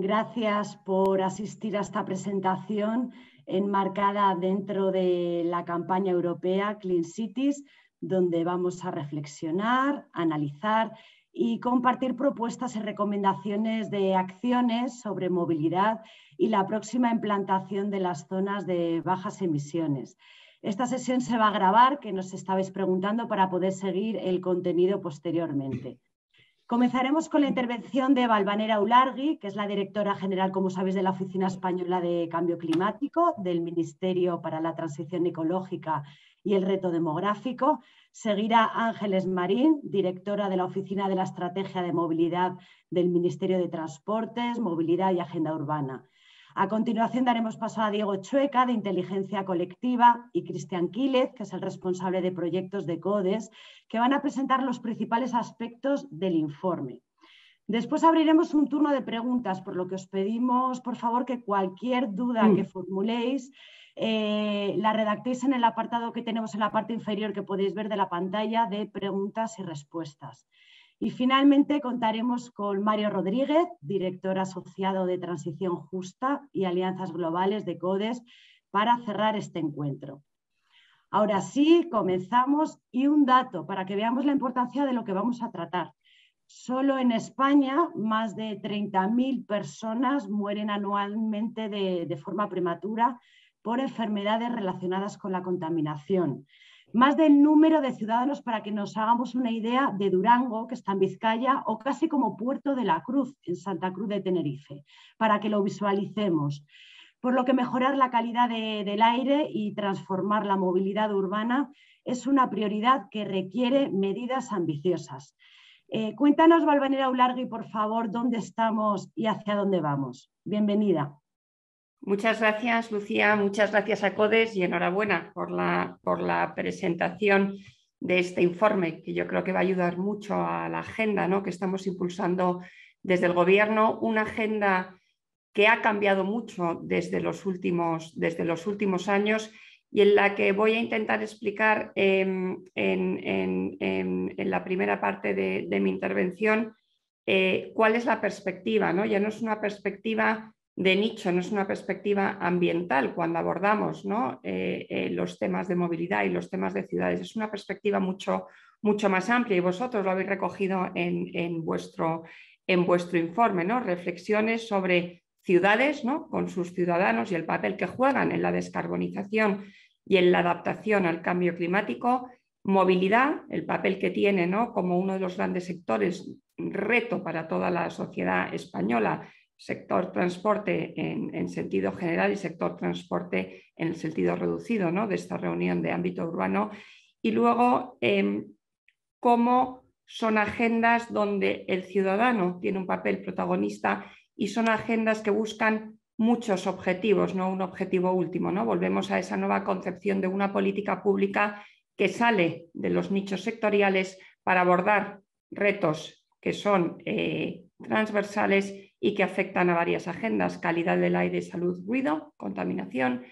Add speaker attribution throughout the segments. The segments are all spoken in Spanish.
Speaker 1: Gracias por asistir a esta presentación enmarcada dentro de la campaña europea Clean Cities, donde vamos a reflexionar, analizar y compartir propuestas y recomendaciones de acciones sobre movilidad y la próxima implantación de las zonas de bajas emisiones. Esta sesión se va a grabar, que nos estabais preguntando, para poder seguir el contenido posteriormente. Comenzaremos con la intervención de Valvanera Ulargui, que es la directora general, como sabéis, de la Oficina Española de Cambio Climático, del Ministerio para la Transición Ecológica y el Reto Demográfico. Seguirá Ángeles Marín, directora de la Oficina de la Estrategia de Movilidad del Ministerio de Transportes, Movilidad y Agenda Urbana. A continuación daremos paso a Diego Chueca, de Inteligencia Colectiva, y Cristian Quílez, que es el responsable de proyectos de CODES, que van a presentar los principales aspectos del informe. Después abriremos un turno de preguntas, por lo que os pedimos, por favor, que cualquier duda mm. que formuléis eh, la redactéis en el apartado que tenemos en la parte inferior que podéis ver de la pantalla de preguntas y respuestas. Y finalmente contaremos con Mario Rodríguez, director asociado de Transición Justa y Alianzas Globales de CODES, para cerrar este encuentro. Ahora sí, comenzamos y un dato para que veamos la importancia de lo que vamos a tratar. Solo en España más de 30.000 personas mueren anualmente de, de forma prematura por enfermedades relacionadas con la contaminación más del número de ciudadanos para que nos hagamos una idea de Durango, que está en Vizcaya, o casi como Puerto de la Cruz, en Santa Cruz de Tenerife, para que lo visualicemos. Por lo que mejorar la calidad del aire y transformar la movilidad urbana es una prioridad que requiere medidas ambiciosas. Eh, cuéntanos, Valvanera Ulargui, por favor, dónde estamos y hacia dónde vamos. Bienvenida.
Speaker 2: Muchas gracias, Lucía. Muchas gracias a CODES y enhorabuena por la, por la presentación de este informe, que yo creo que va a ayudar mucho a la agenda que estamos impulsando desde el Gobierno, una agenda que ha cambiado mucho desde los últimos, desde los últimos años y en la que voy a intentar explicar en, la primera parte de, mi intervención eh, cuál es la perspectiva. ¿no? Ya no es una perspectiva de nicho, no es una perspectiva ambiental cuando abordamos eh, eh, los temas de movilidad y los temas de ciudades, es una perspectiva mucho, mucho más amplia y vosotros lo habéis recogido en, en, vuestro, informe, reflexiones sobre ciudades con sus ciudadanos y el papel que juegan en la descarbonización y en la adaptación al cambio climático, movilidad, el papel que tiene como uno de los grandes sectores, reto para toda la sociedad española sector transporte en, sentido general y sector transporte en el sentido reducido ¿no? de esta reunión de ámbito urbano. Y luego, em, cómo son agendas donde el ciudadano tiene un papel protagonista y son agendas que buscan muchos objetivos, no un objetivo último. ¿no? Volvemos a esa nueva concepción de una política pública que sale de los nichos sectoriales para abordar retos que son eh, transversales y que afectan a varias agendas, calidad del aire, salud, ruido, contaminación,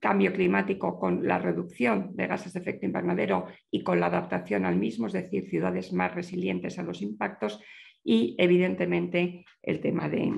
Speaker 2: cambio climático con la reducción de gases de efecto invernadero y con la adaptación al mismo, es decir, ciudades más resilientes a los impactos y evidentemente el tema de,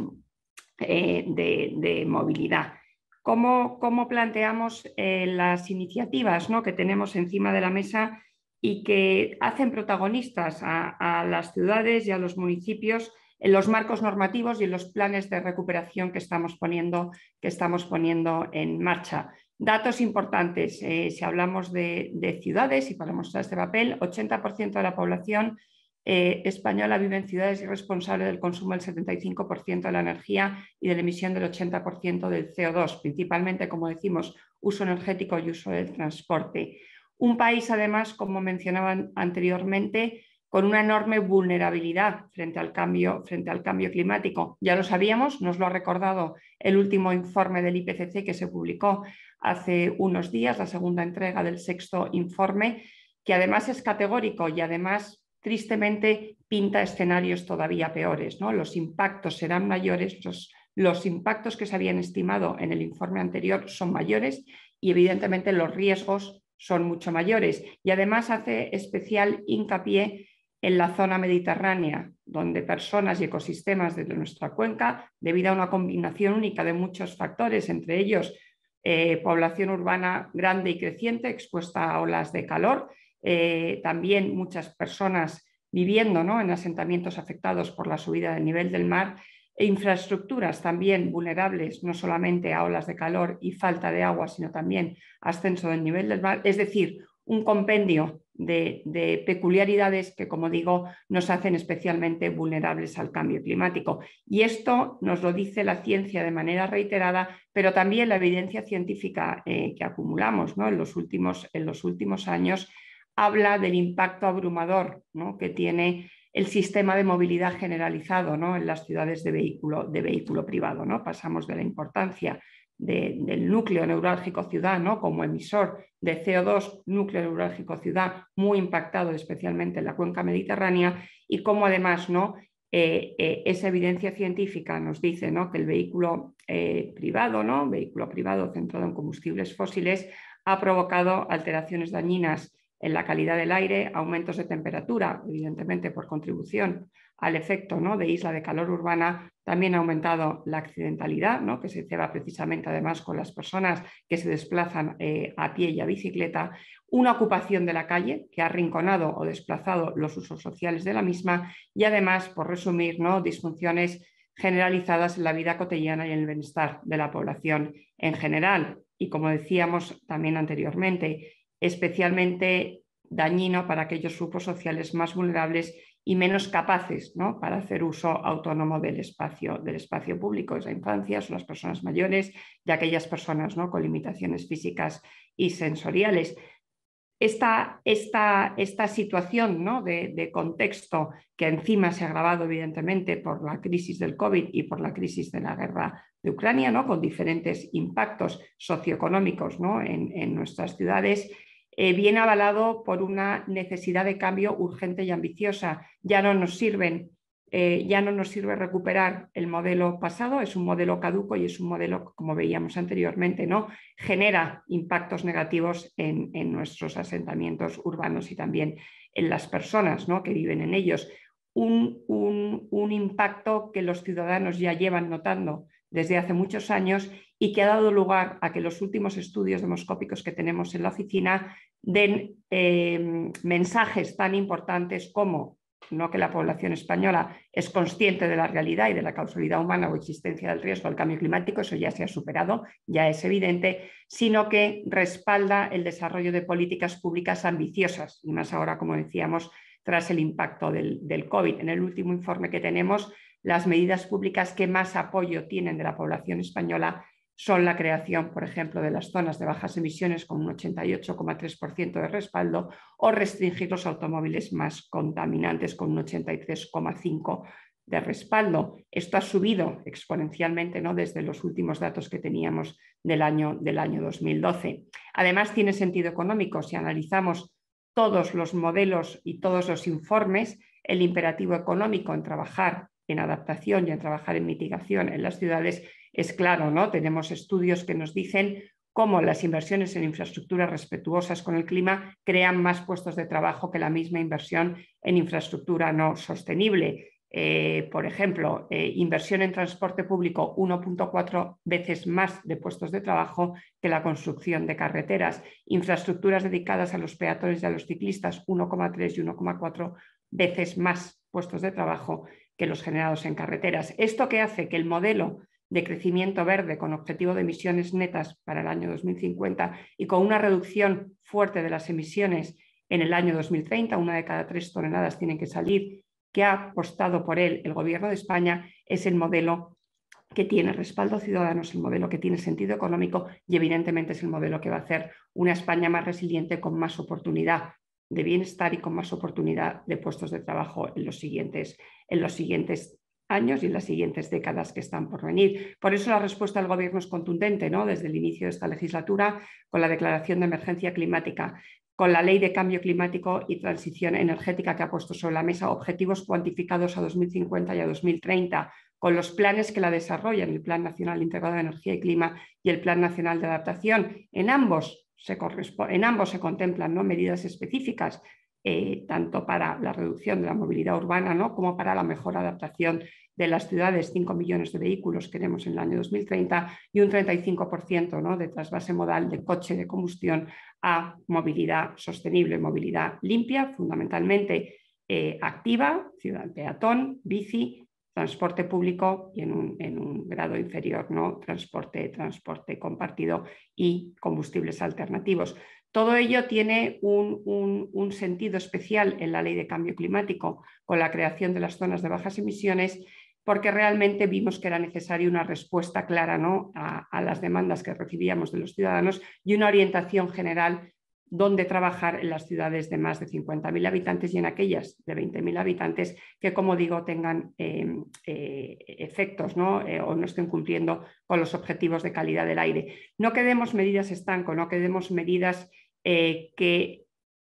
Speaker 2: eh, movilidad. ¿Cómo, planteamos eh, las iniciativas ¿no? que tenemos encima de la mesa y que hacen protagonistas a las ciudades y a los municipios? en los marcos normativos y en los planes de recuperación que estamos poniendo, que estamos poniendo en marcha. Datos importantes, eh, si hablamos de, ciudades, y podemos para este papel, 80% de la población eh, española vive en ciudades y responsable del consumo del 75% de la energía y de la emisión del 80% del CO2, principalmente, como decimos, uso energético y uso del transporte. Un país, además, como mencionaban anteriormente, con una enorme vulnerabilidad frente al cambio, frente al cambio climático. Ya lo sabíamos, nos lo ha recordado el último informe del IPCC que se publicó hace unos días, la segunda entrega del sexto informe, que además es categórico y además tristemente pinta escenarios todavía peores. ¿no? Los impactos serán mayores, los, los impactos que se habían estimado en el informe anterior son mayores y evidentemente los riesgos son mucho mayores. Y además hace especial hincapié en la zona mediterránea, donde personas y ecosistemas de nuestra cuenca, debido a una combinación única de muchos factores, entre ellos eh, población urbana grande y creciente expuesta a olas de calor, eh, también muchas personas viviendo en asentamientos afectados por la subida del nivel del mar e infraestructuras también vulnerables no solamente a olas de calor y falta de agua, sino también ascenso del nivel del mar, es decir, un compendio de, peculiaridades que, como digo, nos hacen especialmente vulnerables al cambio climático. Y esto nos lo dice la ciencia de manera reiterada, pero también la evidencia científica eh, que acumulamos ¿no? en, los últimos, en, los últimos, años habla del impacto abrumador que tiene el sistema de movilidad generalizado ¿no? en las ciudades de vehículo, de vehículo privado. Pasamos de la importancia del núcleo neurálgico ciudad, como emisor de CO2, núcleo neurálgico ciudad muy impactado especialmente en la cuenca mediterránea y como además ¿no? Eh, eh, esa evidencia científica nos dice ¿no? que el vehículo eh, privado, ¿no? vehículo privado centrado en combustibles fósiles, ha provocado alteraciones dañinas en la calidad del aire, aumentos de temperatura, evidentemente por contribución al efecto ¿no? de isla de calor urbana, también ha aumentado la accidentalidad, ¿no? que se ceba precisamente además con las personas que se desplazan eh, a pie y a bicicleta, una ocupación de la calle que ha arrinconado o desplazado los usos sociales de la misma y además, por resumir, ¿no? disfunciones generalizadas en la vida cotidiana y en el bienestar de la población en general. Y como decíamos también anteriormente, especialmente dañino para aquellos grupos sociales más vulnerables y menos capaces ¿no? para hacer uso autónomo del espacio, del espacio público, es la infancia, son las personas mayores y aquellas personas ¿no? con limitaciones físicas y sensoriales. Esta, situación ¿no? de, contexto que encima se ha agravado evidentemente por la crisis del COVID y por la crisis de la guerra de Ucrania, con diferentes impactos socioeconómicos en, en nuestras ciudades, eh, viene avalado por una necesidad de cambio urgente y ambiciosa. Ya no nos sirven, eh, ya no nos sirve recuperar el modelo pasado, es un modelo caduco y es un modelo, como veíamos anteriormente, ¿no? genera impactos negativos en, nuestros asentamientos urbanos y también en las personas que viven en ellos. un impacto que los ciudadanos ya llevan notando desde hace muchos años y que ha dado lugar a que los últimos estudios demoscópicos que tenemos en la oficina den eh, mensajes tan importantes como no que la población española es consciente de la realidad y de la causalidad humana o existencia del riesgo al cambio climático, eso ya se ha superado, ya es evidente, sino que respalda el desarrollo de políticas públicas ambiciosas, y más ahora, como decíamos, tras el impacto del, del COVID. En el último informe que tenemos, las medidas públicas que más apoyo tienen de la población española son la creación, por ejemplo, de las zonas de bajas emisiones con un 88,3% de respaldo o restringir los automóviles más contaminantes con un 83,5% de respaldo. Esto ha subido exponencialmente ¿no? desde los últimos datos que teníamos del año, del año 2012. Además, tiene sentido económico. Si analizamos todos los modelos y todos los informes, el imperativo económico en trabajar en adaptación y en trabajar en mitigación en las ciudades es claro, ¿no? Tenemos estudios que nos dicen cómo las inversiones en infraestructuras respetuosas con el clima crean más puestos de trabajo que la misma inversión en infraestructura no sostenible. Eh, por ejemplo, eh, inversión en transporte público 1.4 veces más de puestos de trabajo que la construcción de carreteras, infraestructuras dedicadas a los peatones y a los ciclistas 1,3 y 1,4 veces más puestos de trabajo que los generados en carreteras. Esto que hace que el modelo de crecimiento verde con objetivo de emisiones netas para el año 2050 y con una reducción fuerte de las emisiones en el año 2030, una de cada tres toneladas tienen que salir, que ha apostado por él el Gobierno de España, es el modelo que tiene respaldo ciudadano, es el modelo que tiene sentido económico y evidentemente es el modelo que va a hacer una España más resiliente con más oportunidad de bienestar y con más oportunidad de puestos de trabajo en los siguientes, en los siguientes años y las siguientes décadas que están por venir. Por eso la respuesta del Gobierno es contundente, ¿no? Desde el inicio de esta legislatura, con la declaración de emergencia climática, con la ley de cambio climático y transición energética que ha puesto sobre la mesa objetivos cuantificados a 2050 y a 2030, con los planes que la desarrollan, el Plan Nacional Integrado de Energía y Clima y el Plan Nacional de Adaptación. En ambos se, en ambos se contemplan ¿no? medidas específicas eh, tanto para la reducción de la movilidad urbana ¿no? como para la mejor adaptación de las ciudades, 5 millones de vehículos queremos en el año 2030 y un 35% de trasvase modal de coche de combustión a movilidad sostenible, movilidad limpia, fundamentalmente eh, activa, ciudad peatón, bici, transporte público y en un, grado inferior, ¿no? transporte, transporte compartido y combustibles alternativos. Todo ello tiene un, sentido especial en la ley de cambio climático con la creación de las zonas de bajas emisiones porque realmente vimos que era necesaria una respuesta clara ¿no? a, las demandas que recibíamos de los ciudadanos y una orientación general donde trabajar en las ciudades de más de 50.000 habitantes y en aquellas de 20.000 habitantes que, como digo, tengan em, eh, efectos ¿no? Eh, o no estén cumpliendo con los objetivos de calidad del aire. No quedemos medidas estanco, no quedemos medidas eh, que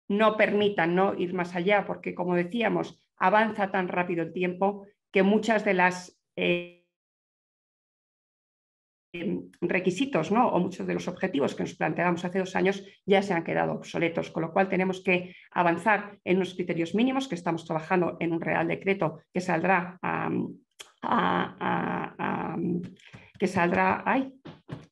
Speaker 2: no permitan ¿no? ir más allá, porque como decíamos, avanza tan rápido el tiempo que muchas de las... Eh, em, requisitos ¿no? o muchos de los objetivos que nos planteamos hace dos años ya se han quedado obsoletos, con lo cual tenemos que avanzar en unos criterios mínimos que estamos trabajando en un real decreto que saldrá a, que saldrá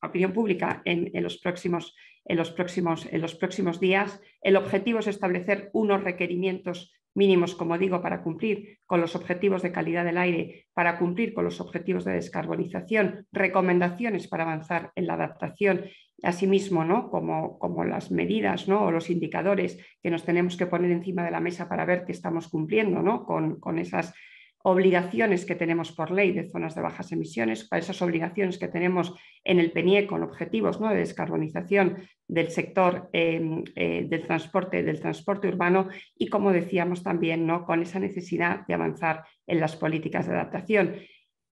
Speaker 2: opinión pública en los próximos en los próximos, en los próximos días. El objetivo es establecer unos requerimientos mínimos, como digo, para cumplir con los objetivos de calidad del aire, para cumplir con los objetivos de descarbonización, recomendaciones para avanzar en la adaptación, asimismo, ¿no? como, como las medidas ¿no? o los indicadores que nos tenemos que poner encima de la mesa para ver que estamos cumpliendo ¿no? con, con esas obligaciones que tenemos por ley de zonas de bajas emisiones, para esas obligaciones que tenemos en el PENIE con objetivos ¿no? de descarbonización del sector em, eh, del, transporte, del transporte urbano y, como decíamos también, ¿no? con esa necesidad de avanzar en las políticas de adaptación.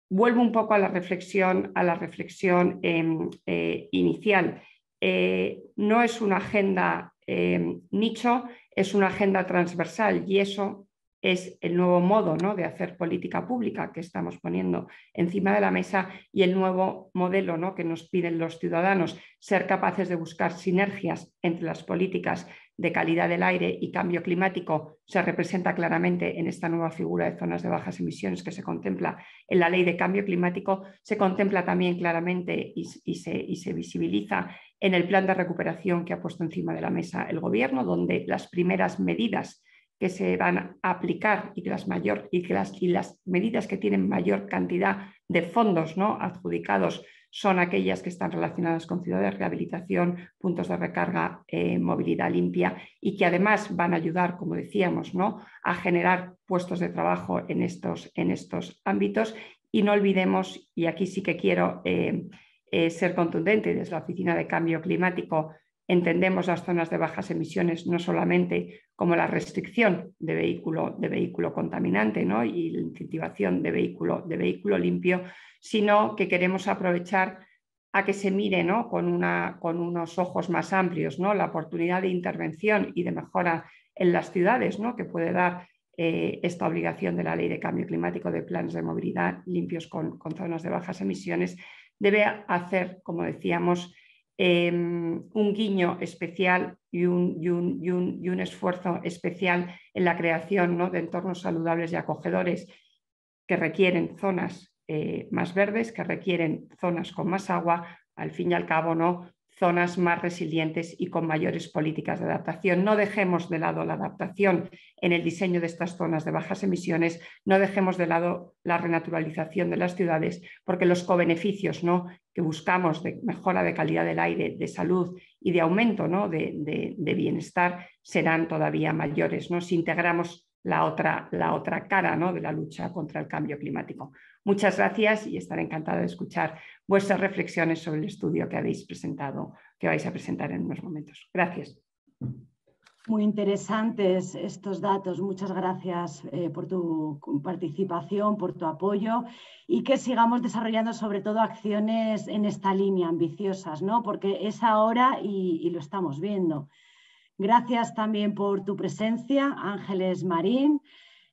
Speaker 2: Vuelvo un poco a la reflexión, a la reflexión em, eh, inicial. Eh, no es una agenda em, nicho, es una agenda transversal y eso es el nuevo modo ¿no? de hacer política pública que estamos poniendo encima de la mesa y el nuevo modelo ¿no? que nos piden los ciudadanos, ser capaces de buscar sinergias entre las políticas de calidad del aire y cambio climático se representa claramente en esta nueva figura de zonas de bajas emisiones que se contempla en la ley de cambio climático, se contempla también claramente y, se, y se visibiliza en el plan de recuperación que ha puesto encima de la mesa el Gobierno, donde las primeras medidas que se van a aplicar y que las, mayor, y que las, y las medidas que tienen mayor cantidad de fondos ¿no? adjudicados son aquellas que están relacionadas con ciudades de rehabilitación, puntos de recarga, eh, movilidad limpia y que además van a ayudar, como decíamos, ¿no? a generar puestos de trabajo en estos, en estos ámbitos. Y no olvidemos, y aquí sí que quiero eh, eh, ser contundente desde la Oficina de Cambio Climático, Entendemos las zonas de bajas emisiones no solamente como la restricción de vehículo, de vehículo contaminante y la incentivación de vehículo, de vehículo limpio, sino que queremos aprovechar a que se mire con, una, con, unos ojos más amplios la oportunidad de intervención y de mejora en las ciudades que puede dar eh, esta obligación de la ley de cambio climático de planes de movilidad limpios con, con zonas de bajas emisiones, debe hacer, como decíamos, Em, un guiño especial y un, y, un, esfuerzo especial en la creación ¿no? de entornos saludables y acogedores que requieren zonas eh, más verdes, que requieren zonas con más agua, al fin y al cabo, ¿no? zonas más resilientes y con mayores políticas de adaptación. No dejemos de lado la adaptación en el diseño de estas zonas de bajas emisiones, no dejemos de lado la renaturalización de las ciudades, porque los co ¿no? que buscamos de mejora de calidad del aire, de salud y de aumento ¿no? de, bienestar serán todavía mayores. Si integramos la otra, la otra cara de la lucha contra el cambio climático. Muchas gracias y estaré encantada de escuchar vuestras reflexiones sobre el estudio que habéis presentado, que vais a presentar en unos momentos. Gracias.
Speaker 1: Muy interesantes estos datos. Muchas gracias eh, por tu participación, por tu apoyo y que sigamos desarrollando sobre todo acciones en esta línea ambiciosas, porque es ahora y lo estamos viendo. Gracias también por tu presencia, Ángeles Marín,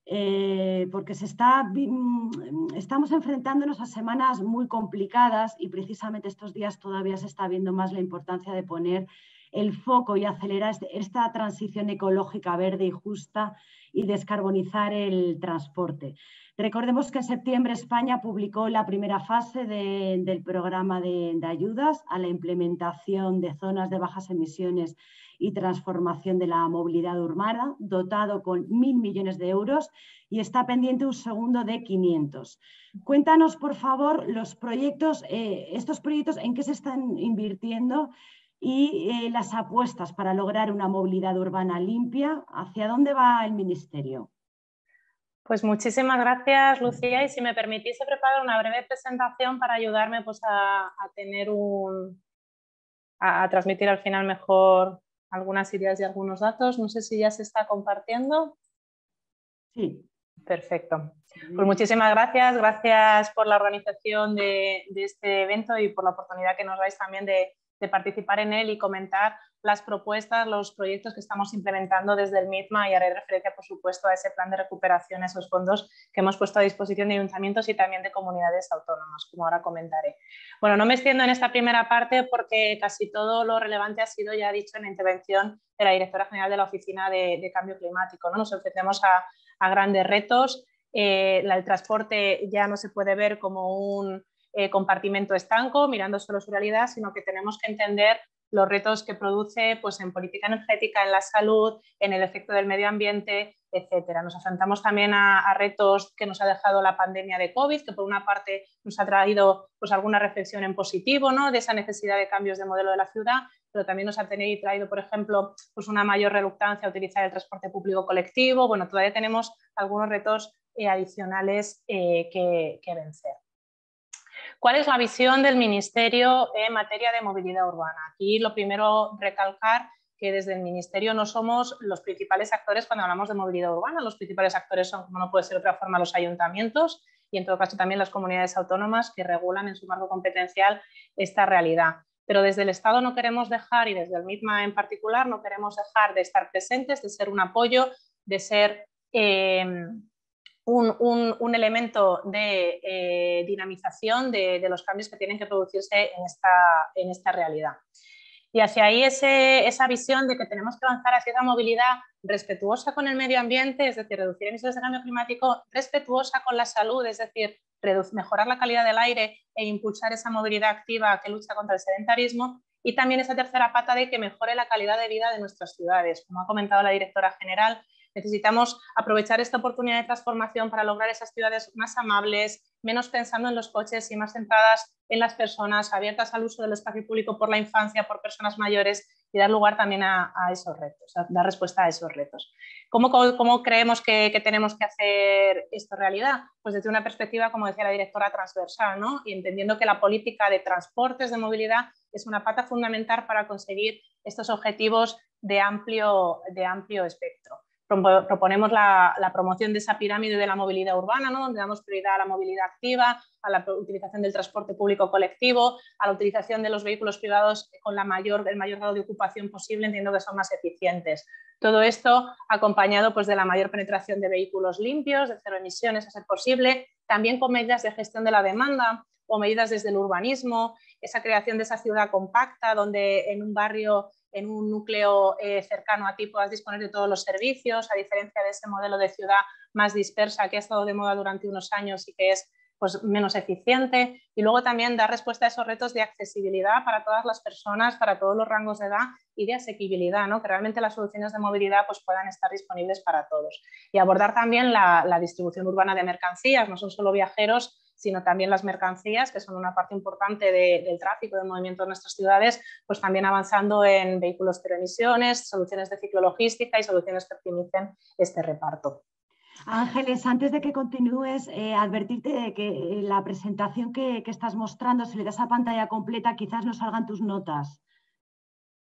Speaker 1: eh, porque se está, mm, estamos enfrentándonos a semanas muy complicadas y precisamente estos días todavía se está viendo más la importancia de poner el foco y acelerar este, esta transición ecológica verde y justa y descarbonizar el transporte. Recordemos que en septiembre España publicó la primera fase del programa de ayudas a la implementación de zonas de bajas emisiones y Transformación de la Movilidad Urbana, dotado con mil millones de euros y está pendiente un segundo de 500. Cuéntanos, por favor, los proyectos, eh, estos proyectos, en qué se están invirtiendo y eh, las apuestas para lograr una movilidad urbana limpia, ¿hacia dónde va el Ministerio? Pues muchísimas gracias,
Speaker 3: Lucía. Y si me permitiese preparar una breve presentación para ayudarme pues, a, tener un. a, transmitir al final mejor algunas ideas y algunos datos. No sé si ya se está compartiendo. Sí. Perfecto. Pues muchísimas gracias. Gracias por la organización de, este evento y por la oportunidad que nos dais también de participar en él y comentar las propuestas, los proyectos que estamos implementando desde el MITMA y haré referencia, por supuesto, a ese plan de recuperación, esos fondos que hemos puesto a disposición de ayuntamientos y también de comunidades autónomas, como ahora comentaré. Bueno, no me extiendo en esta primera parte porque casi todo lo relevante ha sido ya dicho en la intervención de la directora general de la Oficina de, Cambio Climático. ¿no? Nos enfrentamos a, grandes retos. Eh, el transporte ya no se puede ver como un eh, compartimento estanco, mirando solo su realidad, sino que tenemos que entender los retos que produce pues, en política energética, en la salud, en el efecto del medio ambiente, etcétera. Nos afrontamos también a, retos que nos ha dejado la pandemia de COVID, que por una parte nos ha traído pues, alguna reflexión en positivo ¿no? de esa necesidad de cambios de modelo de la ciudad, pero también nos ha tenido, traído, por ejemplo, pues una mayor reluctancia a utilizar el transporte público colectivo. Bueno, todavía tenemos algunos retos eh, adicionales eh, que, que vencer. ¿Cuál es la visión del Ministerio en materia de movilidad urbana? Aquí lo primero recalcar que desde el Ministerio no somos los principales actores cuando hablamos de movilidad urbana. Los principales actores son, como no puede ser de otra forma, los ayuntamientos y en todo caso también las comunidades autónomas que regulan en su marco competencial esta realidad. Pero desde el Estado no queremos dejar, y desde el MITMA en particular, no queremos dejar de estar presentes, de ser un apoyo, de ser eh, un, elemento de eh, dinamización de, los cambios que tienen que producirse en esta, realidad. Y hacia ahí esa visión de que tenemos que avanzar hacia esa movilidad respetuosa con el medio ambiente, es decir, reducir emisiones de cambio climático, respetuosa con la salud, es decir, mejorar la calidad del aire e impulsar esa movilidad activa que lucha contra el sedentarismo. Y también esa tercera pata de que mejore la calidad de vida de nuestras ciudades. Como ha comentado la directora general, Necesitamos aprovechar esta oportunidad de transformación para lograr esas ciudades más amables, menos pensando en los coches y más centradas en las personas, abiertas al uso del espacio público por la infancia, por personas mayores y dar lugar también a, esos retos, dar respuesta a esos retos. ¿Cómo, creemos que, tenemos que hacer esto realidad? Pues desde una perspectiva, como decía la directora, transversal, ¿no? y entendiendo que la política de transportes, de movilidad, es una pata fundamental para conseguir estos objetivos de amplio espectro proponemos la, promoción de esa pirámide de la movilidad urbana, donde damos prioridad a la movilidad activa, a la utilización del transporte público colectivo, a la utilización de los vehículos privados con el mayor grado de ocupación posible, entiendo que son más eficientes. Todo esto acompañado pues, de la mayor penetración de vehículos limpios, de cero emisiones a ser posible, también con medidas de gestión de la demanda o medidas desde el urbanismo, esa creación de esa ciudad compacta donde en un barrio en un núcleo eh, cercano a ti puedas disponer de todos los servicios, a diferencia de ese modelo de ciudad más dispersa que ha estado de moda durante unos años y que es pues, menos eficiente. Y luego también dar respuesta a esos retos de accesibilidad para todas las personas, para todos los rangos de edad y de asequibilidad, ¿no? que realmente las soluciones de movilidad pues, puedan estar disponibles para todos. Y abordar también la distribución urbana de mercancías, no son solo viajeros, sino también las mercancías, que son una parte importante del tráfico, del movimiento de nuestras ciudades, pues también avanzando en vehículos cero emisiones, soluciones de ciclo logística y soluciones que optimicen este reparto.
Speaker 1: Ángeles, antes de que continúes, eh, advertirte de que eh, la presentación que, que estás mostrando, si le das a pantalla completa, quizás no salgan tus notas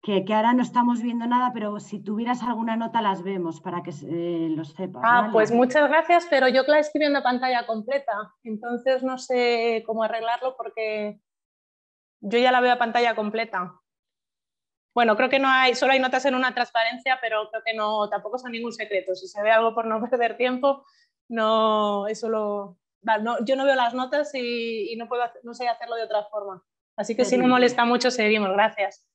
Speaker 1: que, ahora no estamos viendo nada, pero si tuvieras alguna nota las vemos para que eh, lo los sepas. Ah, pues muchas gracias, pero yo la escribiendo en pantalla completa, entonces no sé cómo arreglarlo
Speaker 3: porque yo ya la veo a pantalla completa. Bueno, creo que no hay, solo hay notas en una transparencia, pero creo que no, tampoco son ningún secreto. Si se ve algo por no perder tiempo, no, eso lo, yo no veo las notas y, no puedo, no sé hacerlo de otra forma. Así que si no molesta mucho, seguimos. Gracias.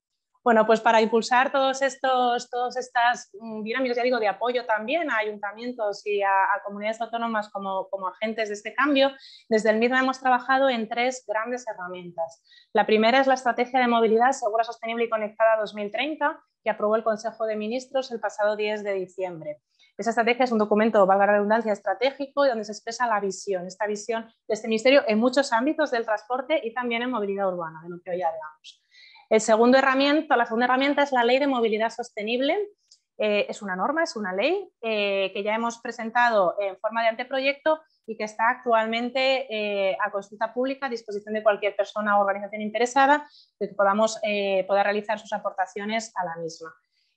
Speaker 3: Bueno, pues para impulsar todos estos, todas estas dinámicas, mm, ya digo, de apoyo también a ayuntamientos y a, comunidades autónomas como, agentes de este cambio, desde el mismo hemos trabajado en tres grandes herramientas. La primera es la Estrategia de Movilidad Segura, Sostenible y Conectada 2030, que aprobó el Consejo de Ministros el pasado 10 de diciembre. Esa estrategia es un documento, valga la redundancia, estratégico y donde se expresa la visión, esta visión de este ministerio en muchos ámbitos del transporte y también en movilidad urbana, de lo que hoy hablamos. El segundo herramienta, la segunda herramienta es la Ley de Movilidad Sostenible. Eh, es una norma, es una ley eh, que ya hemos presentado en forma de anteproyecto y que está actualmente eh, a consulta pública a disposición de cualquier persona o organización interesada de que podamos poder realizar sus aportaciones a la misma.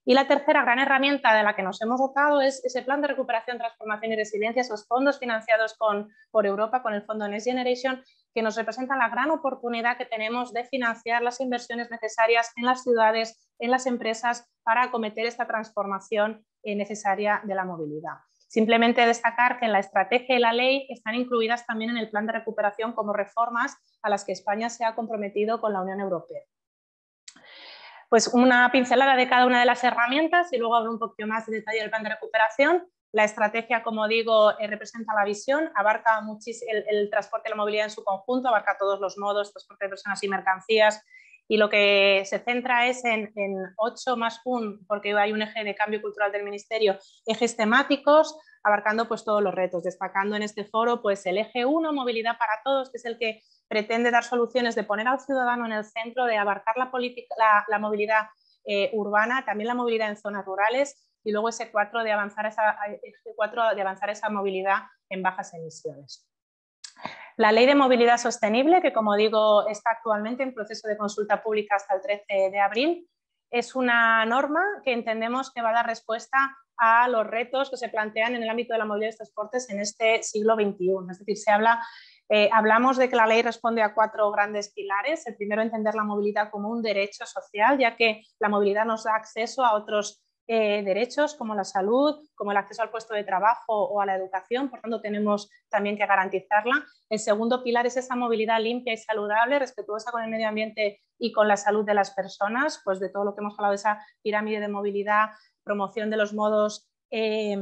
Speaker 3: Y la tercera gran herramienta de la que nos hemos dotado es ese plan de recuperación, transformación y resiliencia, esos fondos financiados con, por Europa, con el fondo Next Generation, que nos representa la gran oportunidad que tenemos de financiar las inversiones necesarias en las ciudades, en las empresas, para acometer esta transformación eh, necesaria de la movilidad. Simplemente destacar que en la estrategia y la ley están incluidas también en el plan de recuperación como reformas a las que España se ha comprometido con la Unión Europea. Pues una pincelada de cada una de las herramientas y luego hablo un poquito más de detalle del plan de recuperación. La estrategia, como digo, eh, representa la visión, abarca el, transporte y la movilidad en su conjunto, abarca todos los modos, transporte de personas y mercancías, y lo que se centra es en, 8 más 1, porque hay un eje de cambio cultural del Ministerio, ejes temáticos, abarcando pues todos los retos, destacando en este foro pues el eje 1, movilidad para todos, que es el que pretende dar soluciones de poner al ciudadano en el centro, de abarcar la, movilidad eh, urbana, también la movilidad en zonas rurales, y luego ese 4 de avanzar esa, 4 este de avanzar esa movilidad en bajas emisiones. La ley de movilidad sostenible, que como digo está actualmente en proceso de consulta pública hasta el 13 de abril, es una norma que entendemos que va a dar respuesta a los retos que se plantean en el ámbito de la movilidad de transportes en este siglo XXI. Es decir, se habla, eh, hablamos de que la ley responde a cuatro grandes pilares. El primero, entender la movilidad como un derecho social, ya que la movilidad nos da acceso a otros eh, derechos como la salud, como el acceso al puesto de trabajo o a la educación, por tanto tenemos también que garantizarla. El segundo pilar es esa movilidad limpia y saludable, respetuosa con el medio ambiente y con la salud de las personas, pues de todo lo que hemos hablado esa pirámide de movilidad, promoción de los modos eh,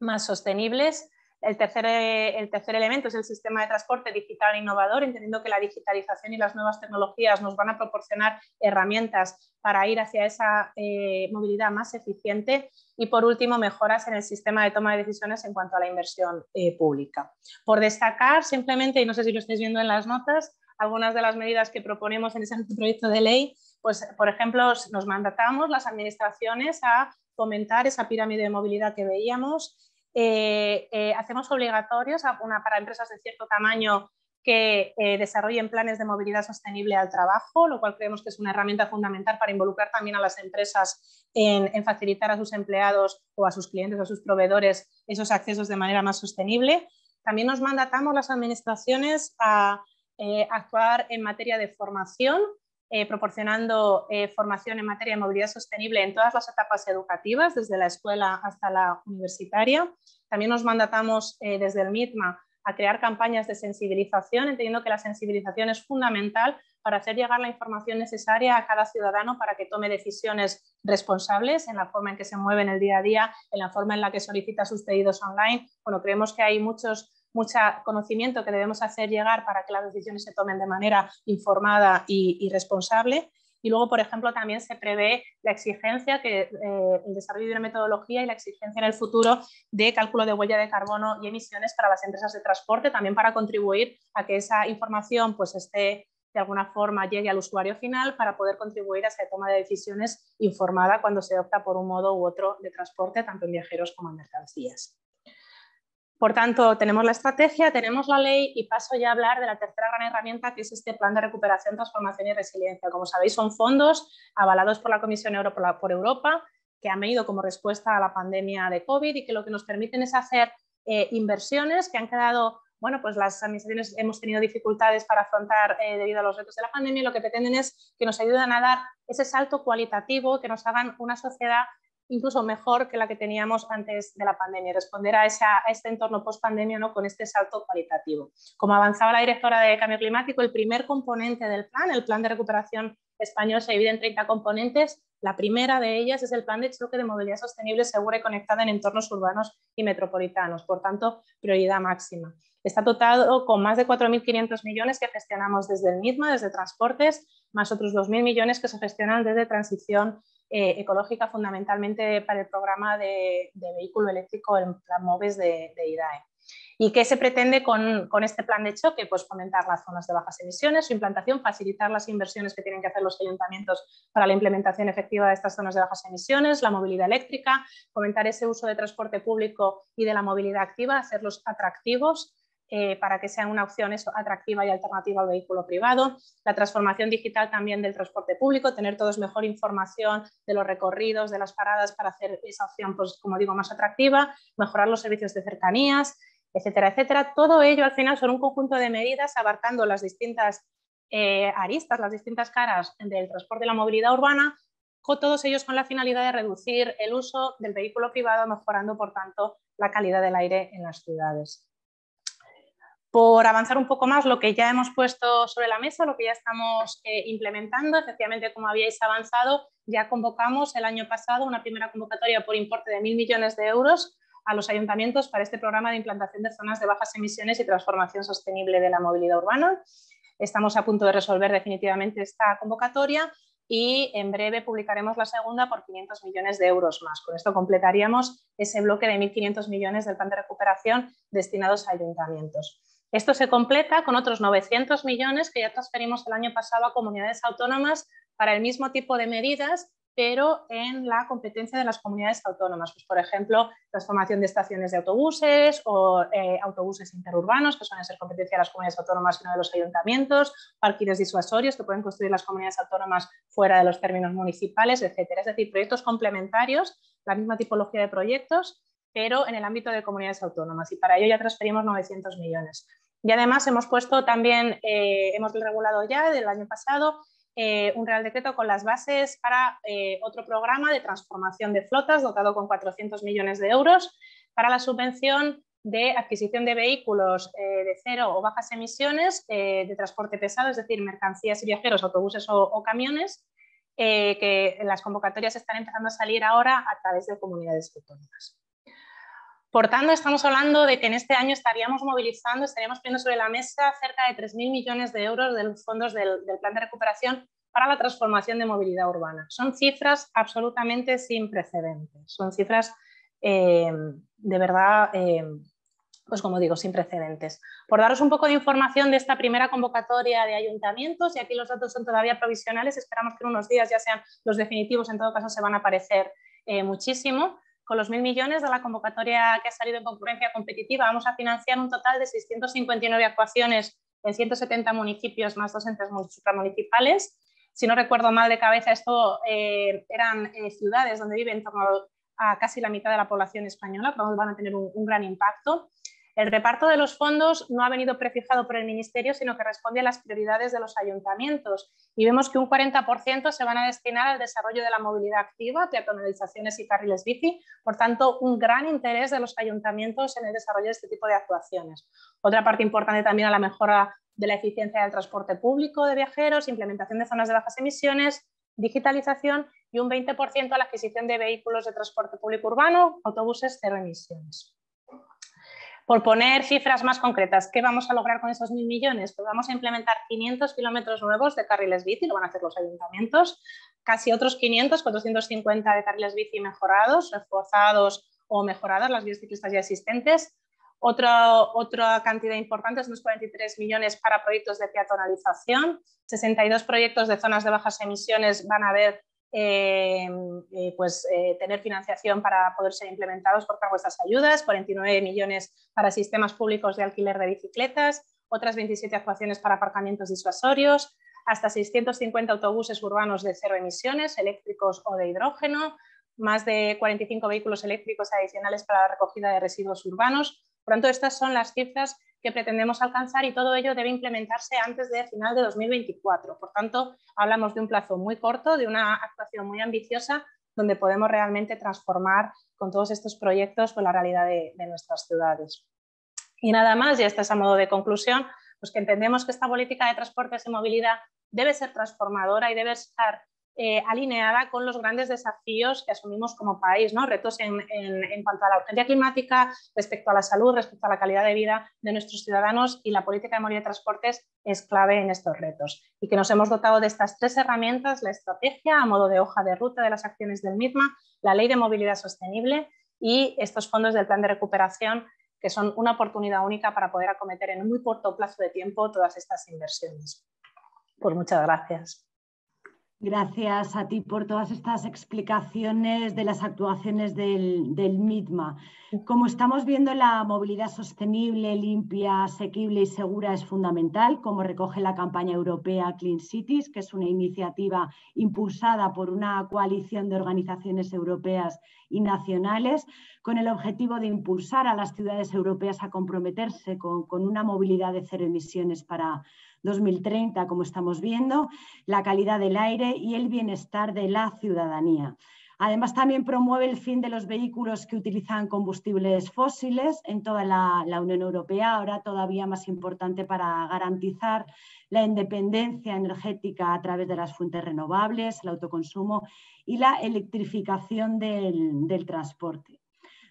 Speaker 3: más sostenibles. Eh, el tercer, elemento es el sistema de transporte digital innovador, entendiendo que la digitalización y las nuevas tecnologías nos van a proporcionar herramientas para ir hacia esa eh, movilidad más eficiente. Y por último, mejoras en el sistema de toma de decisiones en cuanto a la inversión eh, pública. Por destacar, simplemente, y no sé si lo estáis viendo en las notas, algunas de las medidas que proponemos en ese proyecto de ley, pues, por ejemplo, nos mandatamos las administraciones a fomentar esa pirámide de movilidad que veíamos, eh, eh, hacemos obligatorios para empresas de cierto tamaño que eh, desarrollen planes de movilidad sostenible al trabajo, lo cual creemos que es una herramienta fundamental para involucrar también a las empresas en, facilitar a sus empleados o a sus clientes o a sus proveedores esos accesos de manera más sostenible. También nos mandatamos las administraciones a actuar en materia de formación eh, proporcionando eh, formación en materia de movilidad sostenible en todas las etapas educativas, desde la escuela hasta la universitaria. También nos mandatamos eh, desde el MITMA a crear campañas de sensibilización, entendiendo que la sensibilización es fundamental para hacer llegar la información necesaria a cada ciudadano para que tome decisiones responsables en la forma en que se mueve en el día a día, en la forma en la que solicita sus pedidos online. Bueno, creemos que hay muchos mucho conocimiento que debemos hacer llegar para que las decisiones se tomen de manera informada y, responsable. Y luego, por ejemplo, también se prevé la exigencia, que, eh, el desarrollo de una metodología y la exigencia en el futuro de cálculo de huella de carbono y emisiones para las empresas de transporte, también para contribuir a que esa información pues, esté de alguna forma llegue al usuario final para poder contribuir a esa toma de decisiones informada cuando se opta por un modo u otro de transporte, tanto en viajeros como en mercancías. Por tanto, tenemos la estrategia, tenemos la ley y paso ya a hablar de la tercera gran herramienta que es este plan de recuperación, transformación y resiliencia. Como sabéis, son fondos avalados por la Comisión Europea por Europa que han venido como respuesta a la pandemia de COVID y que lo que nos permiten es hacer eh, inversiones que han quedado, bueno, pues las administraciones hemos tenido dificultades para afrontar eh, debido a los retos de la pandemia lo que pretenden es que nos ayuden a dar ese salto cualitativo, que nos hagan una sociedad incluso mejor que la que teníamos antes de la pandemia, responder a, este entorno post-pandemia ¿no? con este salto cualitativo. Como avanzaba la directora de Cambio Climático, el primer componente del plan, el plan de recuperación español, se divide en 30 componentes. La primera de ellas es el plan de choque de movilidad sostenible, segura y conectada en entornos urbanos y metropolitanos. Por tanto, prioridad máxima. Está dotado con más de 4.500 millones que gestionamos desde el mismo, desde transportes, más otros 2.000 millones que se gestionan desde transición eh, ecológica fundamentalmente para el programa de, vehículo eléctrico, en plan MOVES de, IDAE. ¿Y qué se pretende con, con, este plan de choque? Pues fomentar las zonas de bajas emisiones, su implantación, facilitar las inversiones que tienen que hacer los ayuntamientos para la implementación efectiva de estas zonas de bajas emisiones, la movilidad eléctrica, fomentar ese uso de transporte público y de la movilidad activa, hacerlos atractivos, eh, para que sea una opción atractiva y alternativa al vehículo privado. La transformación digital también del transporte público, tener todos mejor información de los recorridos, de las paradas para hacer esa opción, pues, como digo, más atractiva, mejorar los servicios de cercanías, etcétera, etcétera. Todo ello al final son un conjunto de medidas abarcando las distintas eh, aristas, las distintas caras del transporte y la movilidad urbana, todos ellos con la finalidad de reducir el uso del vehículo privado, mejorando, por tanto, la calidad del aire en las ciudades por avanzar un poco más lo que ya hemos puesto sobre la mesa, lo que ya estamos eh, implementando. Efectivamente, como habíais avanzado, ya convocamos el año pasado una primera convocatoria por importe de mil millones de euros a los ayuntamientos para este programa de implantación de zonas de bajas emisiones y transformación sostenible de la movilidad urbana. Estamos a punto de resolver definitivamente esta convocatoria y en breve publicaremos la segunda por 500 millones de euros más. Con esto completaríamos ese bloque de 1.500 millones del plan de recuperación destinados a ayuntamientos. Esto se completa con otros 900 millones que ya transferimos el año pasado a comunidades autónomas para el mismo tipo de medidas, pero en la competencia de las comunidades autónomas. Pues, por ejemplo, transformación de estaciones de autobuses o eh, autobuses interurbanos, que suelen ser competencia de las comunidades autónomas y no de los ayuntamientos, parques disuasorios que pueden construir las comunidades autónomas fuera de los términos municipales, etc. Es decir, proyectos complementarios, la misma tipología de proyectos pero en el ámbito de comunidades autónomas y para ello ya transferimos 900 millones. Y además hemos puesto también, eh, hemos regulado ya del año pasado eh, un Real Decreto con las bases para eh, otro programa de transformación de flotas dotado con 400 millones de euros para la subvención de adquisición de vehículos de cero o bajas emisiones de transporte pesado, es decir, mercancías y viajeros, autobuses o, camiones, que las convocatorias están empezando a salir ahora a través de comunidades autónomas. Por tanto, estamos hablando de que en este año estaríamos movilizando, estaríamos poniendo sobre la mesa cerca de 3.000 millones de euros de los fondos del, Plan de Recuperación para la transformación de movilidad urbana. Son cifras absolutamente sin precedentes, son cifras eh, de verdad, eh, pues como digo, sin precedentes. Por daros un poco de información de esta primera convocatoria de ayuntamientos, y aquí los datos son todavía provisionales, esperamos que en unos días ya sean los definitivos, en todo caso se van a aparecer eh, muchísimo con los mil millones de la convocatoria que ha salido en concurrencia competitiva, vamos a financiar un total de 659 actuaciones en 170 municipios más dos entes supramunicipales. Si no recuerdo mal de cabeza, esto eh, eran eh, ciudades donde vive en torno a casi la mitad de la población española, por lo van a tener un gran impacto. El reparto de los fondos no ha venido prefijado por el Ministerio, sino que responde a las prioridades de los ayuntamientos. Y vemos que un 40% se van a destinar al desarrollo de la movilidad activa, peatonalizaciones y carriles bici. Por tanto, un gran interés de los ayuntamientos en el desarrollo de este tipo de actuaciones. Otra parte importante también a la mejora de la eficiencia del transporte público de viajeros, implementación de zonas de bajas emisiones, digitalización y un 20% a la adquisición de vehículos de transporte público urbano, autobuses cero emisiones. Por poner cifras más concretas, ¿qué vamos a lograr con esos mil millones? Pues vamos a implementar 500 kilómetros nuevos de carriles bici, lo van a hacer los ayuntamientos, casi otros 500, 450 de carriles bici mejorados, reforzados o mejoradas las biociclistas ya existentes. Otra, otra cantidad importante es unos 43 millones para proyectos de peatonalización, 62 proyectos de zonas de bajas emisiones van a haber Em, eh, pues, eh, tener financiación para poder ser implementados por cargo estas ayudas, 49 millones para sistemas públicos de alquiler de bicicletas, otras 27 actuaciones para aparcamientos disuasorios, hasta 650 autobuses urbanos de cero emisiones, eléctricos o de hidrógeno, más de 45 vehículos eléctricos adicionales para la recogida de residuos urbanos. Por tanto, estas son las cifras que pretendemos alcanzar y todo ello debe implementarse antes de final de 2024. Por tanto, hablamos de un plazo muy corto, de una actuación muy ambiciosa donde podemos realmente transformar con todos estos proyectos pues, la realidad de, nuestras ciudades. Y nada más, y esto es a modo de conclusión, pues que entendemos que esta política de transportes y movilidad debe ser transformadora y debe estar eh, alineada con los grandes desafíos que asumimos como país, ¿no? retos en, cuanto a la urgencia climática, respecto a la salud, respecto a la calidad de vida de nuestros ciudadanos y la política de movilidad de transportes es clave en estos retos. Y que nos hemos dotado de estas tres herramientas, la estrategia a modo de hoja de ruta de las acciones del misma, la ley de movilidad sostenible y estos fondos del plan de recuperación que son una oportunidad única para poder acometer en un muy corto plazo de tiempo todas estas inversiones.
Speaker 1: Pues muchas gracias. Gracias a ti por todas estas explicaciones de las actuaciones del, MITMA. Como estamos viendo, la movilidad sostenible, limpia, asequible y segura es fundamental, como recoge la campaña europea Clean Cities, que es una iniciativa impulsada por una coalición de organizaciones europeas y nacionales, con el objetivo de impulsar a las ciudades europeas a comprometerse con, con una movilidad de cero emisiones para 2030, como estamos viendo, la calidad del aire y el bienestar de la ciudadanía. Además, también promueve el fin de los vehículos que utilizan combustibles fósiles en toda la, Unión Europea, ahora todavía más importante para garantizar la independencia energética a través de las fuentes renovables, el autoconsumo y la electrificación del transporte.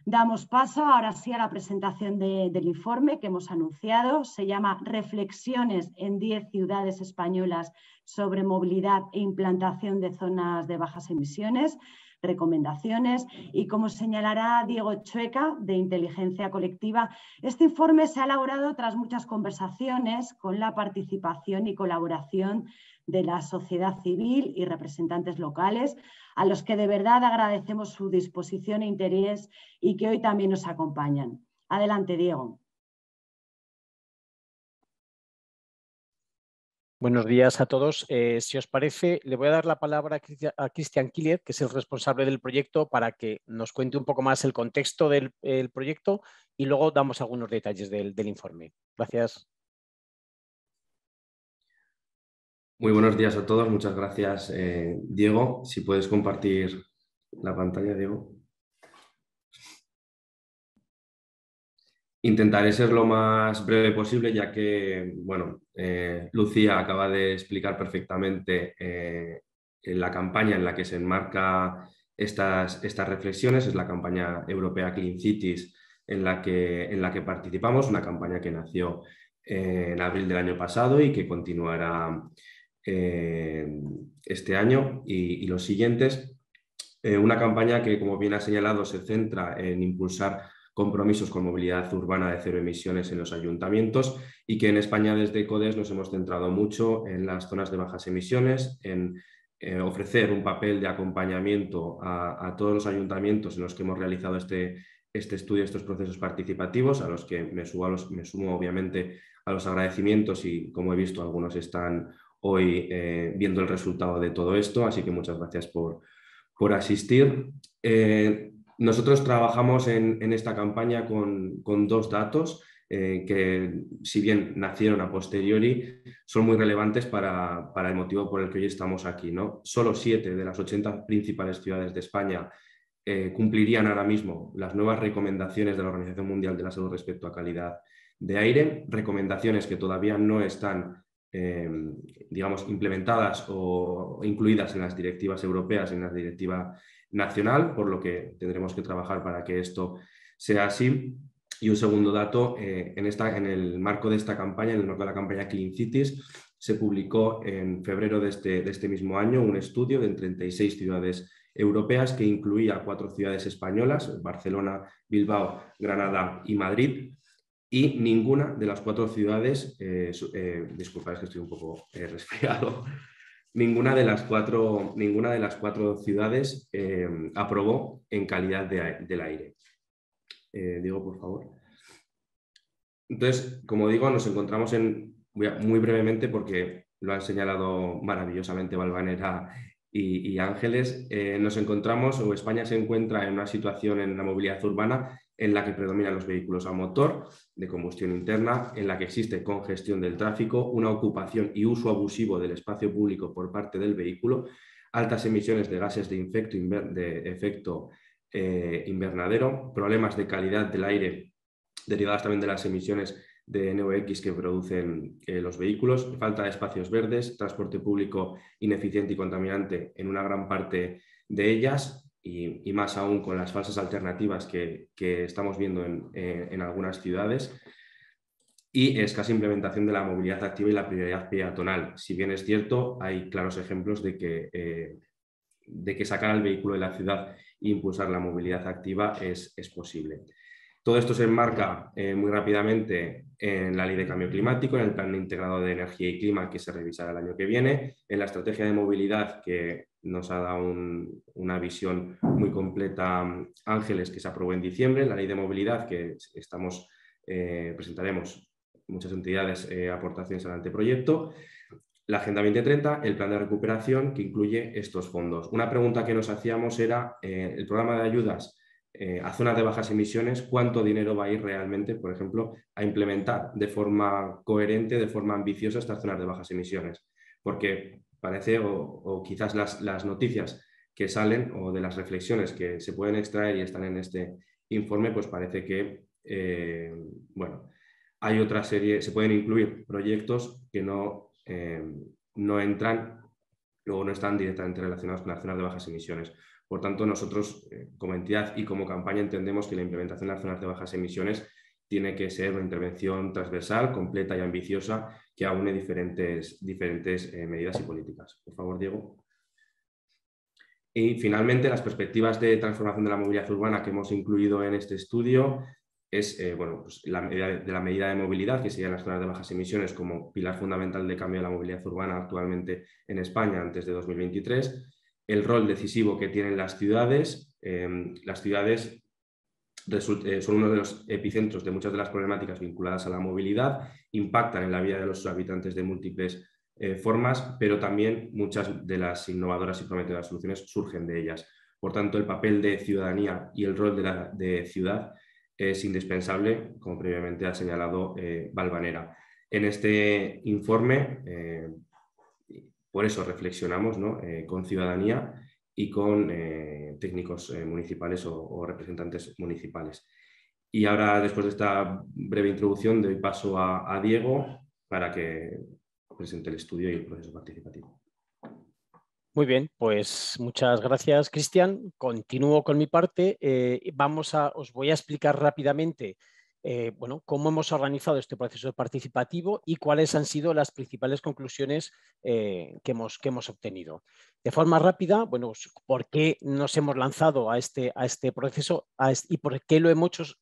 Speaker 1: Damos paso ahora sí a la presentación del informe que hemos anunciado. Se llama Reflexiones en 10 ciudades españolas sobre movilidad e implantación de zonas de bajas emisiones, recomendaciones. Y como señalará Diego Chueca, de Inteligencia Colectiva, este informe se ha elaborado tras muchas conversaciones con la participación y colaboración de la sociedad civil y representantes locales, a los que de verdad agradecemos su disposición e interés y que hoy también nos acompañan. Adelante, Diego.
Speaker 4: Buenos días a todos. Eh, si os parece, le voy a dar la palabra a Cristian Killier, que es el responsable del proyecto, para que nos cuente un poco más el contexto del proyecto y luego damos algunos detalles del informe. Gracias.
Speaker 5: Muy buenos días a todos, muchas gracias, eh, Diego. Si puedes compartir la pantalla, Diego. Intentaré ser lo más breve posible, ya que, bueno, eh, Lucía acaba de explicar perfectamente eh, la campaña en la que se enmarca estas, estas reflexiones, es la campaña europea Clean Cities en la que, en la que participamos, una campaña que nació en abril del año pasado y que continuará eh, este año y, los siguientes. Eh, una campaña que, como bien ha señalado, se centra en impulsar compromisos con movilidad urbana de cero emisiones en los ayuntamientos y que en España desde CODES nos hemos centrado mucho en las zonas de bajas emisiones, en eh, ofrecer un papel de acompañamiento a, todos los ayuntamientos en los que hemos realizado este, este estudio, estos procesos participativos, a los que me, me sumo obviamente a los agradecimientos y, como he visto, algunos están hoy eh, viendo el resultado de todo esto, así que muchas gracias por, por asistir. Eh, nosotros trabajamos en, esta campaña con, dos datos eh, que, si bien nacieron a posteriori, son muy relevantes para, el motivo por el que hoy estamos aquí. ¿no? Solo siete de las 80 principales ciudades de España cumplirían ahora mismo las nuevas recomendaciones de la Organización Mundial de la Salud respecto a calidad de aire, recomendaciones que todavía no están Em, digamos, implementadas o incluidas en las directivas europeas, en la directiva nacional, por lo que tendremos que trabajar para que esto sea así. Y un segundo dato, eh, en, esta, en el marco de esta campaña, en el marco de la campaña Clean Cities, se publicó en febrero de este, de este mismo año un estudio de 36 ciudades europeas que incluía cuatro ciudades españolas, Barcelona, Bilbao, Granada y Madrid, y ninguna de las cuatro ciudades, eh, eh, disculpad que estoy un poco eh, resfriado, ninguna de las cuatro, ninguna de las cuatro ciudades aprobó en calidad del aire. digo, por favor. Entonces, como digo, nos encontramos en, muy brevemente porque lo han señalado maravillosamente Valvanera y Ángeles, nos encontramos o España se encuentra en una situación en la movilidad urbana en la que predominan los vehículos a motor de combustión interna, en la que existe congestión del tráfico, una ocupación y uso abusivo del espacio público por parte del vehículo, altas emisiones de gases de, efecto eh, invernadero, problemas de calidad del aire derivadas también de las emisiones de NOx que producen eh, los vehículos, falta de espacios verdes, transporte público ineficiente y contaminante en una gran parte de ellas, y, más aún con las falsas alternativas que, estamos viendo eh, en, algunas ciudades. Y escasa implementación de la movilidad activa y la prioridad peatonal. Si bien es cierto, hay claros ejemplos de que, eh, de que sacar al vehículo de la ciudad e impulsar la movilidad activa es posible. Todo esto se enmarca eh, muy rápidamente en la Ley de Cambio Climático, en el Plan Integrado de Energía y Clima que se revisará el año que viene, en la Estrategia de Movilidad que nos ha dado una visión muy completa Ángeles que se aprobó en diciembre, en la Ley de Movilidad que estamos, eh, presentaremos muchas entidades eh, aportaciones al anteproyecto, la Agenda 2030, el Plan de Recuperación que incluye estos fondos. Una pregunta que nos hacíamos era, ¿el programa de ayudas eh, a zonas de bajas emisiones, cuánto dinero va a ir realmente, por ejemplo, a implementar de forma coherente, de forma ambiciosa estas zonas de bajas emisiones. Porque parece, o, quizás las, noticias que salen o de las reflexiones que se pueden extraer y están en este informe, pues parece que, eh, bueno, hay otra serie, se pueden incluir proyectos que no, eh, no entran o no están directamente relacionados con las zonas de bajas emisiones. Por tanto, nosotros eh, como entidad y como campaña entendemos que la implementación de las zonas de bajas emisiones tiene que ser una intervención transversal, completa y ambiciosa que aúne diferentes, diferentes eh, medidas y políticas. Por favor, Diego. Y finalmente, las perspectivas de transformación de la movilidad urbana que hemos incluido en este estudio es eh, bueno, pues la, de la medida de movilidad, que serían las zonas de bajas emisiones como pilar fundamental de cambio de la movilidad urbana actualmente en España antes de 2023 el rol decisivo que tienen las ciudades. Em, las ciudades eh, son uno de los epicentros de muchas de las problemáticas vinculadas a la movilidad, impactan en la vida de los habitantes de múltiples eh, formas, pero también muchas de las innovadoras y prometedoras soluciones surgen de ellas. Por tanto, el papel de ciudadanía y el rol de, ciudad es indispensable, como previamente ha señalado eh, Balvanera Valvanera. En este informe, por eso reflexionamos ¿no? Eh, con ciudadanía y con eh, técnicos eh, municipales o, representantes municipales. Y ahora, después de esta breve introducción, doy paso a, Diego para que presente el estudio y el proceso
Speaker 4: participativo. Muy bien, pues muchas gracias, Cristian. Continúo con mi parte. vamos a, os voy a explicar rápidamente eh, bueno, cómo hemos organizado este proceso participativo y cuáles han sido las principales conclusiones eh, que, hemos, obtenido. De forma rápida, bueno, pues, ¿por qué nos hemos lanzado a este, este proceso y por qué,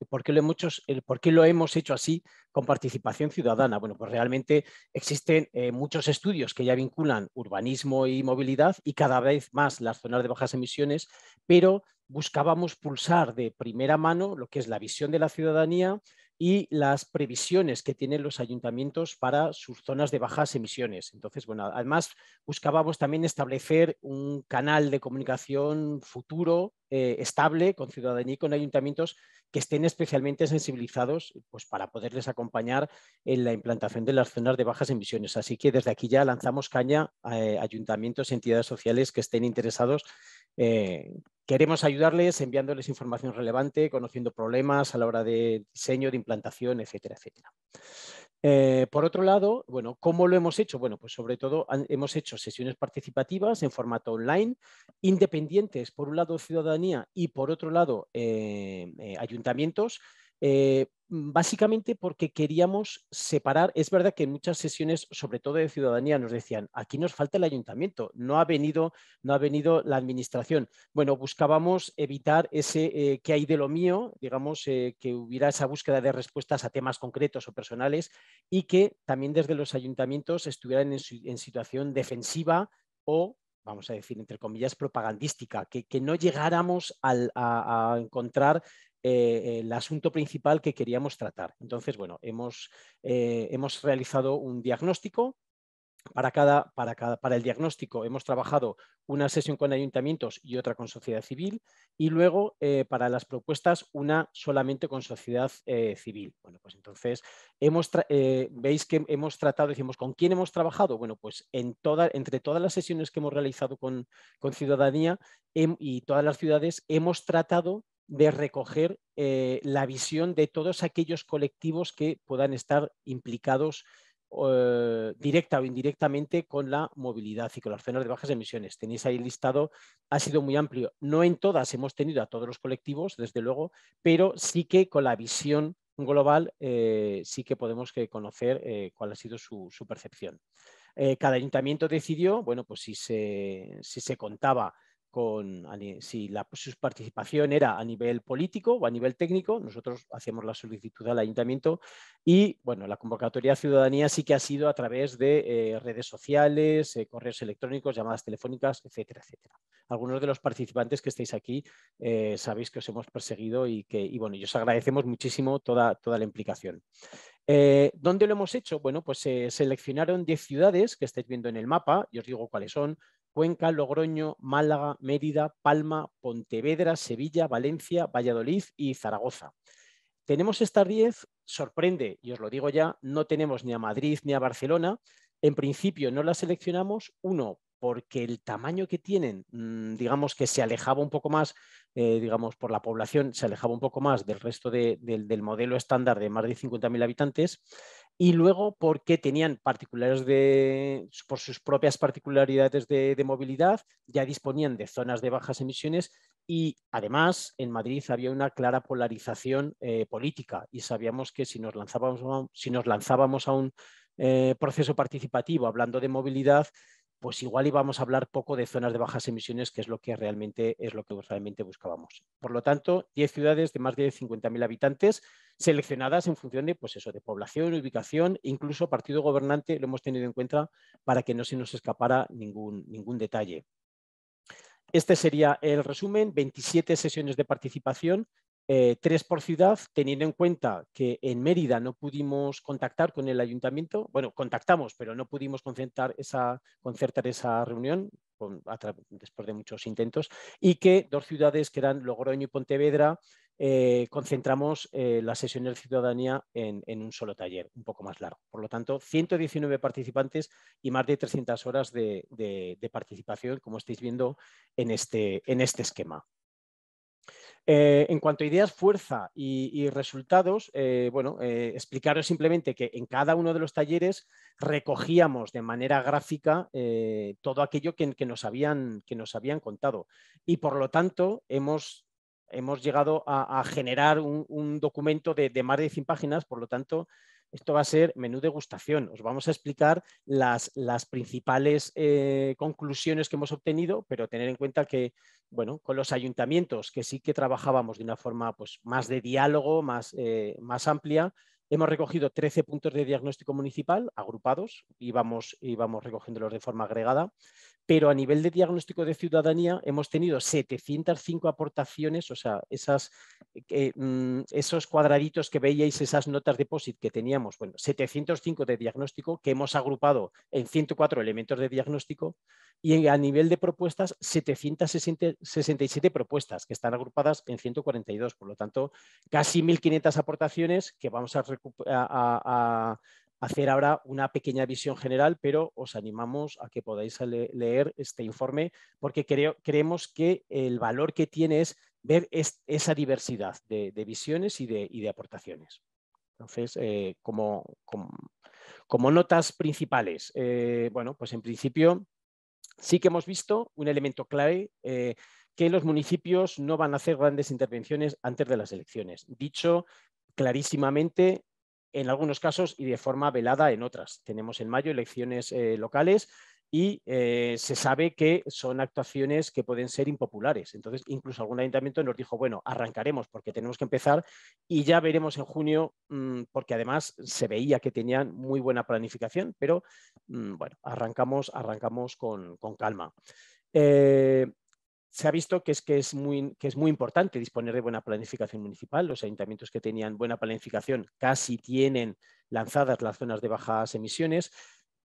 Speaker 4: por qué lo hemos hecho así con participación ciudadana. Bueno, pues realmente existen eh, muchos estudios que ya vinculan urbanismo y movilidad y cada vez más las zonas de bajas emisiones, pero buscábamos pulsar de primera mano lo que es la visión de la ciudadanía, y las previsiones que tienen los ayuntamientos para sus zonas de bajas emisiones. Entonces, bueno, además buscábamos también establecer un canal de comunicación futuro eh, estable con ciudadanía y con ayuntamientos que estén especialmente sensibilizados pues, para poderles acompañar en la implantación de las zonas de bajas emisiones. Así que desde aquí ya lanzamos caña a eh, ayuntamientos y entidades sociales que estén interesados eh, Queremos ayudarles enviándoles información relevante, conociendo problemas a la hora de diseño, de implantación, etcétera, etcétera. Eh, por otro lado, bueno, ¿cómo lo hemos hecho? Bueno, pues sobre todo hemos hecho sesiones participativas en formato online, independientes, por un lado ciudadanía y por otro lado eh, eh, ayuntamientos, eh, mm, básicamente porque queríamos separar, es verdad que en muchas sesiones, sobre todo de ciudadanía, nos decían, aquí nos falta el ayuntamiento, no ha venido, no ha venido la administración. Bueno, buscábamos evitar ese eh, que hay de lo mío, digamos, eh, que hubiera esa búsqueda de respuestas a temas concretos o personales y que también desde los ayuntamientos estuvieran en, situación defensiva o vamos a decir, entre comillas, propagandística, que, no llegáramos a, encontrar eh, el asunto principal que queríamos tratar. Entonces, bueno, hemos, eh, hemos realizado un diagnóstico. Para, cada, para, cada, para el diagnóstico hemos trabajado una sesión con ayuntamientos y otra con sociedad civil y luego eh, para las propuestas una solamente con sociedad civil. Bueno, pues entonces hemos veis que hemos tratado, decimos, ¿con quién hemos trabajado? Bueno, pues en toda, entre todas las sesiones que hemos realizado con, con ciudadanía y todas las ciudades hemos tratado de recoger eh, la visión de todos aquellos colectivos que puedan estar implicados eh, directa o indirectamente con la movilidad y con las zonas de bajas emisiones. Tenéis ahí el listado, ha sido muy amplio. No en todas hemos tenido a todos los colectivos, desde luego, pero sí que con la visión global eh, sí que podemos conocer cuál ha sido su, percepción. cada ayuntamiento decidió, bueno, pues si se contaba con, si la, su participación era a nivel político o a nivel técnico, nosotros hacíamos la solicitud al ayuntamiento y bueno, la convocatoria ciudadanía sí que ha sido a través de eh, redes sociales, eh, correos electrónicos, llamadas telefónicas, etcétera, etcétera. Algunos de los participantes que estáis aquí eh, sabéis que os hemos perseguido y que, bueno, os agradecemos muchísimo toda, toda la implicación. ¿Dónde lo hemos hecho? Bueno, pues se seleccionaron 10 ciudades que estáis viendo en el mapa, y os digo cuáles son, Cuenca, Logroño, Málaga, Mérida, Palma, Pontevedra, Sevilla, Valencia, Valladolid y Zaragoza. Tenemos estas 10, sorprende, y os lo digo ya, no tenemos ni a Madrid ni a Barcelona. En principio no la seleccionamos, uno, porque el tamaño que tienen, mm, digamos que se alejaba un poco más, eh, digamos, por la población, se alejaba un poco más del resto del modelo estándar de más de 50.000 habitantes y luego porque tenían particulares de, por sus propias particularidades de, movilidad, ya disponían de zonas de bajas emisiones y además en Madrid había una clara polarización eh, política y sabíamos que si nos lanzábamos, si nos lanzábamos a un eh, proceso participativo hablando de movilidad, pues igual íbamos a hablar poco de zonas de bajas emisiones, que es lo que realmente, es lo que realmente buscábamos. Por lo tanto, 10 ciudades de más de 50.000 habitantes, seleccionadas en función de, pues de población, ubicación, incluso partido gobernante lo hemos tenido en cuenta para que no se nos escapara ningún, ningún detalle. Este sería el resumen, 27 sesiones de participación eh, tres por ciudad, teniendo en cuenta que en Mérida no pudimos contactar con el ayuntamiento, bueno, contactamos, pero no pudimos concertar esa, concertar esa reunión después de muchos intentos, y que dos ciudades, que eran Logroño y Pontevedra, eh, concentramos eh, la sesión de ciudadanía en, un solo taller, un poco más largo. Por lo tanto, 119 participantes y más de 300 horas de, participación, como estáis viendo en este, este esquema. Eh, en cuanto a ideas, fuerza y, resultados, eh, bueno, eh, explicaros simplemente que en cada uno de los talleres recogíamos de manera gráfica todo aquello que, nos habían, que, nos habían, contado. Y por lo tanto, hemos, llegado a, generar un, documento de, de, más de 100 páginas, por lo tanto, esto va a ser menú de degustación. Os vamos a explicar las, principales eh, conclusiones que hemos obtenido, pero tener en cuenta que, bueno, con los ayuntamientos, que sí que trabajábamos de una forma pues, más de diálogo, más, eh, más amplia, Hemos recogido 13 puntos de diagnóstico municipal agrupados y vamos, y vamos, recogiéndolos de forma agregada, pero a nivel de diagnóstico de ciudadanía hemos tenido 705 aportaciones, o sea, esas, Mm, esos cuadraditos que veíais, esas notas de POSIT que teníamos, bueno, 705 de diagnóstico que hemos agrupado en 104 elementos de diagnóstico y a nivel de propuestas, 767 propuestas que están agrupadas en 142. Por lo tanto, casi 1.500 aportaciones que vamos a, hacer ahora una pequeña visión general, pero os animamos a que podáis leer este informe porque creemos que el valor que tiene es ver esa diversidad de, visiones y de, aportaciones. Entonces, eh, como, notas principales, eh, bueno, pues en principio sí que hemos visto un elemento clave eh, que los municipios no van a hacer grandes intervenciones antes de las elecciones. Dicho clarísimamente en algunos casos y de forma velada en otras. Tenemos en mayo elecciones locales y eh, se sabe que son actuaciones que pueden ser impopulares. Entonces, incluso algún ayuntamiento nos dijo, bueno, arrancaremos porque tenemos que empezar y ya veremos en junio, mm, porque además se veía que tenían muy buena planificación, pero mm, bueno, arrancamos, arrancamos con, calma. Eh, se ha visto que que es muy importante disponer de buena planificación municipal. Los ayuntamientos que tenían buena planificación casi tienen lanzadas las zonas de bajas emisiones.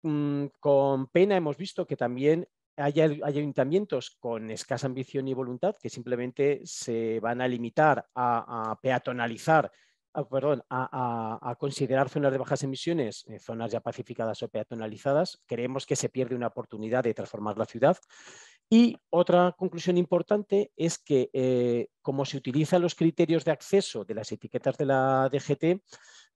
Speaker 4: Mm, con pena hemos visto que también hay, ayuntamientos con escasa ambición y voluntad que simplemente se van a limitar a, peatonalizar ah, perdón, a, considerar zonas de bajas emisiones, eh, zonas ya pacificadas o peatonalizadas, creemos que se pierde una oportunidad de transformar la ciudad. Y otra conclusión importante es que eh, como se utilizan los criterios de acceso de las etiquetas de la DGT,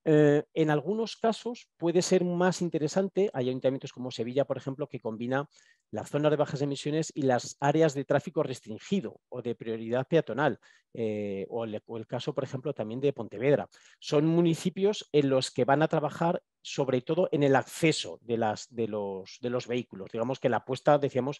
Speaker 4: eh, en algunos casos puede ser más interesante, hay ayuntamientos como Sevilla, por ejemplo, que combina las zonas de bajas emisiones y las áreas de tráfico restringido o de prioridad peatonal, eh, o, el, caso, por ejemplo, también de Pontevedra. Son municipios en los que van a trabajar sobre todo en el acceso de, las, de, los, de los vehículos. Digamos que la apuesta, decíamos,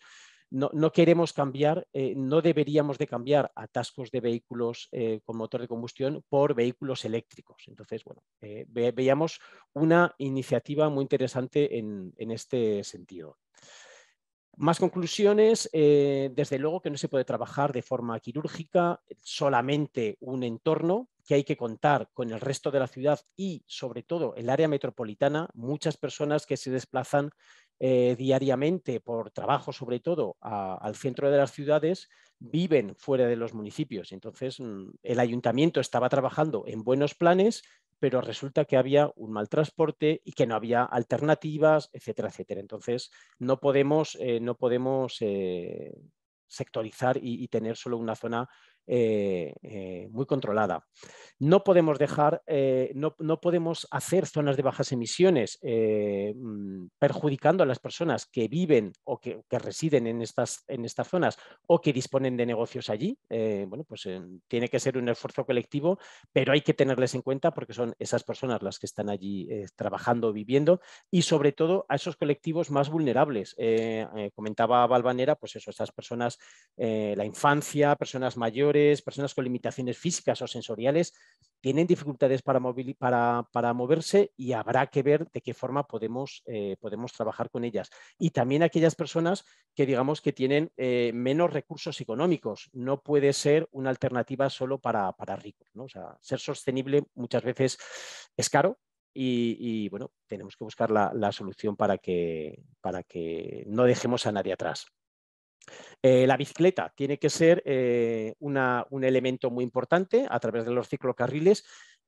Speaker 4: no, no queremos cambiar, eh, no deberíamos de cambiar atascos de vehículos eh, con motor de combustión por vehículos eléctricos. Entonces, bueno, eh, veíamos una iniciativa muy interesante en, en este sentido. Más conclusiones, eh, desde luego que no se puede trabajar de forma quirúrgica eh, solamente un entorno, que hay que contar con el resto de la ciudad y sobre todo el área metropolitana, muchas personas que se desplazan eh, diariamente por trabajo sobre todo al centro de las ciudades viven fuera de los municipios. Entonces mm, el ayuntamiento estaba trabajando en buenos planes, pero resulta que había un mal transporte y que no había alternativas, etcétera, etcétera. Entonces, no podemos, eh, no podemos eh, sectorizar y, tener solo una zona eh, eh, muy controlada. No podemos dejar, eh, no, podemos hacer zonas de bajas emisiones mm, perjudicando a las personas que viven o que, residen en estas, en estas, zonas o que disponen de negocios allí. bueno, pues tiene que ser un esfuerzo colectivo, pero hay que tenerles en cuenta porque son esas personas las que están allí trabajando, viviendo y sobre todo a esos colectivos más vulnerables. comentaba Valvanera, pues eso, esas personas, la infancia, personas mayores personas con limitaciones físicas o sensoriales, tienen dificultades para, moverse y habrá que ver de qué forma eh, podemos, trabajar con ellas. Y también aquellas personas que digamos que tienen eh, menos recursos económicos. No puede ser una alternativa solo para, para ricos. O sea, ser sostenible muchas veces es caro, y, bueno, tenemos que buscar la, solución para para que no dejemos a nadie atrás. Eh, la bicicleta tiene que ser eh, un elemento muy importante a través de los ciclocarriles,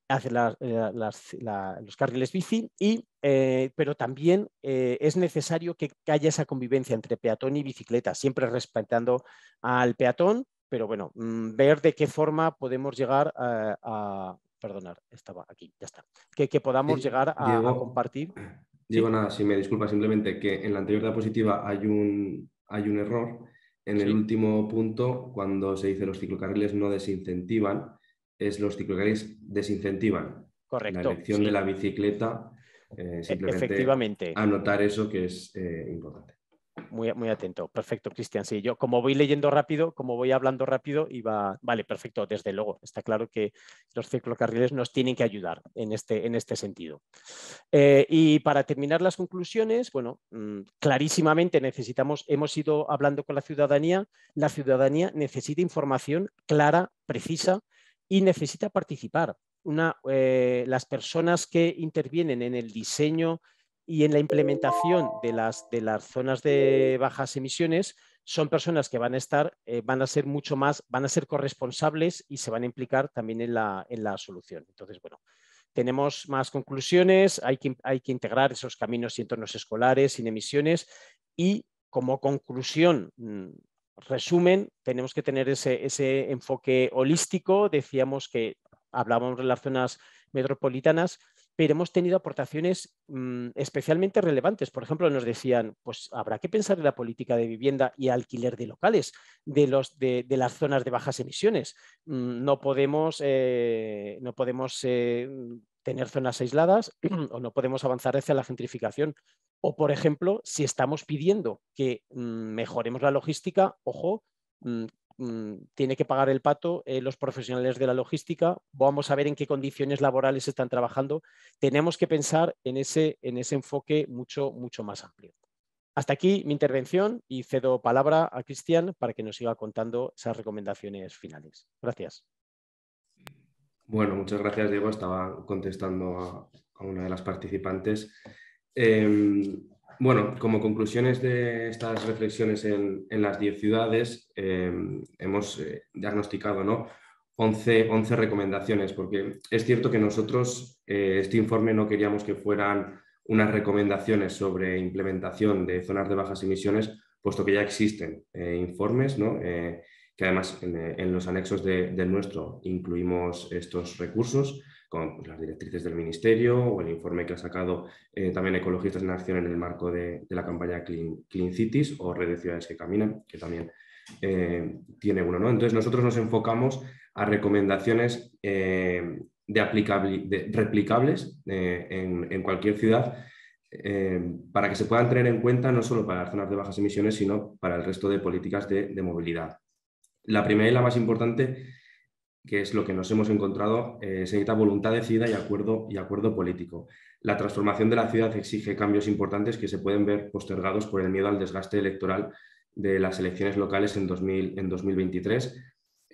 Speaker 4: hacia los carriles bici, y, eh, pero también es necesario que haya esa convivencia entre peatón y bicicleta, siempre respetando al peatón, pero bueno, mm, ver de qué forma podemos llegar a... a perdonar, estaba aquí, ya está. Que, que podamos llegar a, compartir.
Speaker 5: Digo nada, si me disculpa, simplemente que en la anterior diapositiva hay un, hay un error. En el último punto, cuando se dice los ciclocarriles no desincentivan, es los ciclocarriles desincentivan. La elección de la bicicleta, eh, e, simplemente anotar eso que es eh, importante
Speaker 4: muy, muy atento. Perfecto, Cristian. Sí, yo como voy leyendo rápido, como voy hablando rápido, va... Vale, perfecto, desde luego. Está claro que los ciclocarriles nos tienen que ayudar en este, en este sentido. Eh, y para terminar las conclusiones, bueno, mm, clarísimamente necesitamos, hemos ido hablando con la ciudadanía, la ciudadanía necesita información clara, precisa y necesita participar. Una, eh, las personas que intervienen en el diseño y en la implementación de las, de las zonas de bajas emisiones son personas que van a estar, eh, van a ser mucho más, van a ser corresponsables y se van a implicar también en la, en la solución. Entonces, bueno, tenemos más conclusiones, hay que, hay que integrar esos caminos y entornos escolares sin emisiones y como conclusión, mm, resumen, tenemos que tener ese, ese enfoque holístico, decíamos que hablábamos de las zonas metropolitanas, pero hemos tenido aportaciones mm, especialmente relevantes. Por ejemplo, nos decían, pues habrá que pensar en la política de vivienda y alquiler de locales de, los, de, las zonas de bajas emisiones. Mm, no podemos, eh, no podemos eh, tener zonas aisladas o no podemos avanzar hacia la gentrificación. O, por ejemplo, si estamos pidiendo que mm, mejoremos la logística, ojo, Mm, tiene que pagar el pato eh, los profesionales de la logística, vamos a ver en qué condiciones laborales están trabajando. Tenemos que pensar en ese, en ese enfoque mucho, mucho más amplio. Hasta aquí mi intervención y cedo palabra a Cristian para que nos siga contando esas recomendaciones finales. Gracias.
Speaker 5: Bueno, muchas gracias, Diego. Estaba contestando a, una de las participantes. Em, bueno, como conclusiones de estas reflexiones en, las 10 ciudades, eh, hemos eh, diagnosticado ¿no? 11, recomendaciones, porque es cierto que nosotros eh, este informe no queríamos que fueran unas recomendaciones sobre implementación de zonas de bajas emisiones, puesto que ya existen informes, ¿no? que además en, los anexos del nuestro incluimos estos recursos con las directrices del Ministerio o el informe que ha sacado eh, también Ecologistas en Acción en el marco de, la campaña Clean, Cities o Red de Ciudades que Caminan, que también eh, tiene uno. Entonces nosotros nos enfocamos a recomendaciones eh, de, de, replicables en, cualquier ciudad para que se puedan tener en cuenta no solo para las zonas de bajas emisiones, sino para el resto de políticas de, de movilidad. La primera y la más importante que es lo que nos hemos encontrado, eh, se necesita voluntad decida y acuerdo, y acuerdo político. La transformación de la ciudad exige cambios importantes que se pueden ver postergados por el miedo al desgaste electoral de las elecciones locales en, 2000, en 2023.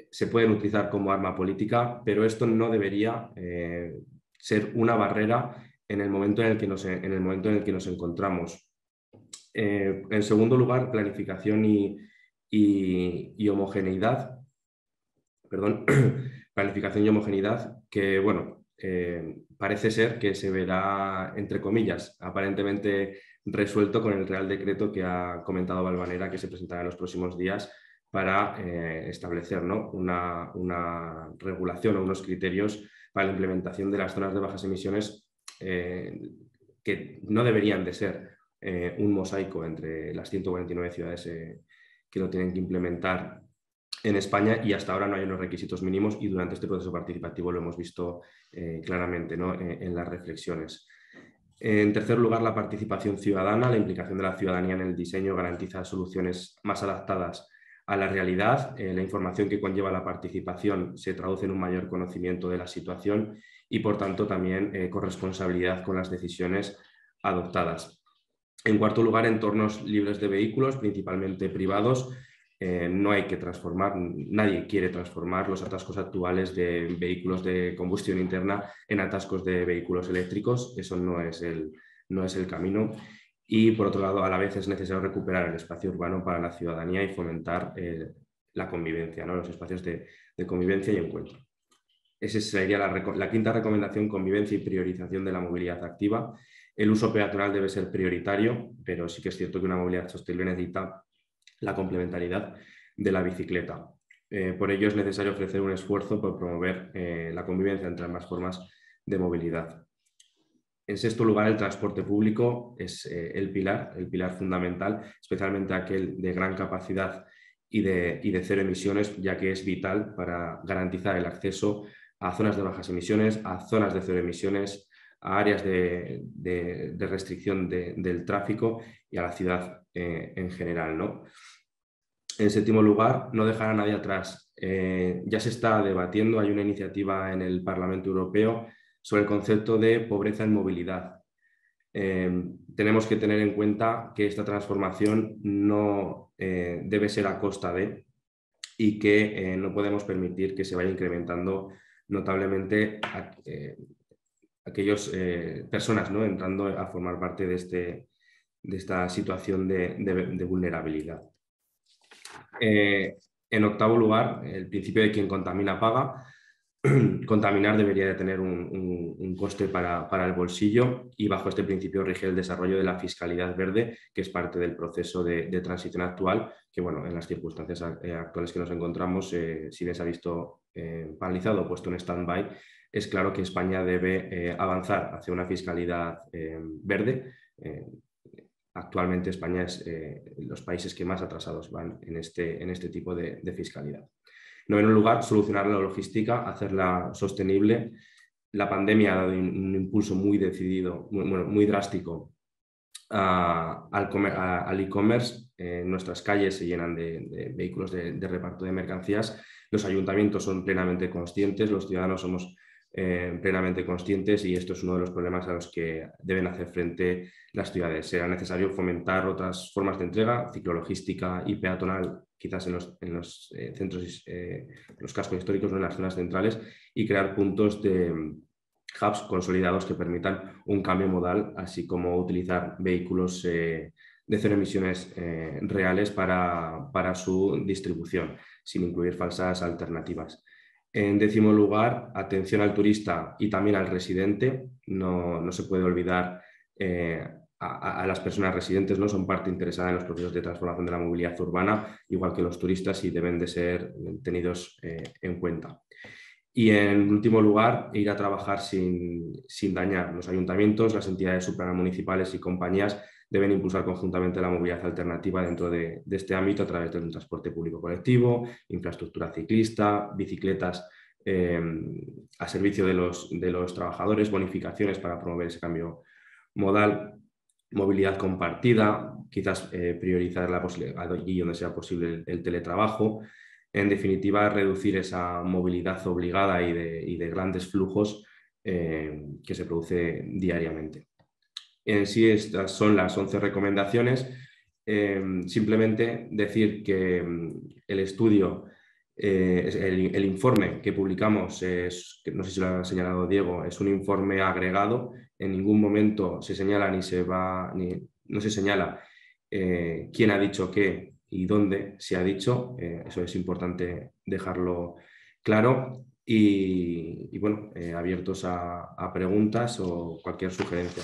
Speaker 5: Se pueden utilizar como arma política, pero esto no debería eh, ser una barrera en el momento en el que nos, en el momento en el que nos encontramos. Eh, en segundo lugar, planificación y homogeneidad perdón, planificación y homogeneidad, que bueno, eh, parece ser que se verá, entre comillas, aparentemente resuelto con el Real Decreto que ha comentado Valvanera que se presentará en los próximos días para eh, establecer una, regulación o unos criterios para la implementación de las zonas de bajas emisiones eh, que no deberían de ser un mosaico entre las 149 ciudades que lo tienen que implementar en España y hasta ahora no hay unos requisitos mínimos y durante este proceso participativo lo hemos visto eh, claramente ¿no? Eh, en, las reflexiones. En tercer lugar, la participación ciudadana. La implicación de la ciudadanía en el diseño garantiza soluciones más adaptadas a la realidad. Eh, la información que conlleva la participación se traduce en un mayor conocimiento de la situación y, por tanto, también corresponsabilidad con las decisiones adoptadas. En cuarto lugar, entornos libres de vehículos, principalmente privados eh, no hay que transformar, nadie quiere transformar los atascos actuales de vehículos de combustión interna en atascos de vehículos eléctricos, eso no es el, no es el camino. Y por otro lado, a la vez es necesario recuperar el espacio urbano para la ciudadanía y fomentar eh, la convivencia, ¿no? los espacios de, convivencia y encuentro. Esa sería la, la quinta recomendación, convivencia y priorización de la movilidad activa. El uso peatonal debe ser prioritario, pero sí que es cierto que una movilidad sostenible necesita la complementariedad de la bicicleta. Eh, por ello es necesario ofrecer un esfuerzo por promover eh, la convivencia entre ambas formas de movilidad. En sexto lugar, el transporte público es eh, el pilar, el pilar fundamental, especialmente aquel de gran capacidad y de, y de, cero emisiones, ya que es vital para garantizar el acceso a zonas de bajas emisiones, a zonas de cero emisiones, a áreas de, restricción del tráfico y a la ciudad eh, en general. ¿no? En séptimo lugar, no dejar a nadie atrás. Eh, ya se está debatiendo, hay una iniciativa en el Parlamento Europeo sobre el concepto de pobreza en movilidad. Eh, tenemos que tener en cuenta que esta transformación no debe ser a costa de y que no podemos permitir que se vaya incrementando notablemente aquellas eh, personas ¿no? entrando a formar parte de, este, esta situación de, vulnerabilidad. Eh, en octavo lugar, el principio de quien contamina paga. Contaminar debería de tener un, coste para, el bolsillo y bajo este principio rige el desarrollo de la fiscalidad verde, que es parte del proceso de, transición actual, que bueno, en las circunstancias eh, actuales que nos encontramos, si bien se ha visto paralizado o puesto en stand-by, es claro que España debe eh, avanzar hacia una fiscalidad eh, verde. Eh, actualmente España es los países que más atrasados van en este, en este tipo de, de fiscalidad. un lugar, solucionar la logística, hacerla sostenible. La pandemia ha dado un, impulso muy decidido, muy, drástico al e-commerce. nuestras calles se llenan de, vehículos de, reparto de mercancías. Los ayuntamientos son plenamente conscientes, los ciudadanos somos eh, plenamente conscientes y esto es uno de los problemas a los que deben hacer frente las ciudades. Será necesario fomentar otras formas de entrega, ciclologística y peatonal, quizás en los, eh, centros, eh, los cascos históricos, o en las zonas centrales, y crear puntos de mm, hubs consolidados que permitan un cambio modal, así como utilizar vehículos de cero emisiones reales para, para su distribución, sin incluir falsas alternativas. En décimo lugar, atención al turista y también al residente. No, se puede olvidar eh, a, las personas residentes, ¿no? son parte interesada en los procesos de transformación de la movilidad urbana, igual que los turistas, y deben de ser tenidos eh, en cuenta. Y en último lugar, ir a trabajar sin, sin dañar. Los ayuntamientos, las entidades supranamunicipales y compañías deben impulsar conjuntamente la movilidad alternativa dentro de, este ámbito a través de un transporte público colectivo, infraestructura ciclista, bicicletas eh, a servicio de los, trabajadores, bonificaciones para promover ese cambio modal, movilidad compartida, quizás eh, priorizar la allí donde sea posible el, teletrabajo. En definitiva, reducir esa movilidad obligada y de, grandes flujos eh, que se produce diariamente. En sí, estas son las 11 recomendaciones. Em, simplemente decir que em, el estudio, eh, el, informe que publicamos, es, no sé si lo ha señalado Diego, es un informe agregado. En ningún momento se señala ni se va, ni, no se señala eh, quién ha dicho qué y dónde se ha dicho. Eh, eso es importante dejarlo claro. Y, bueno, abiertos a preguntas o cualquier sugerencia.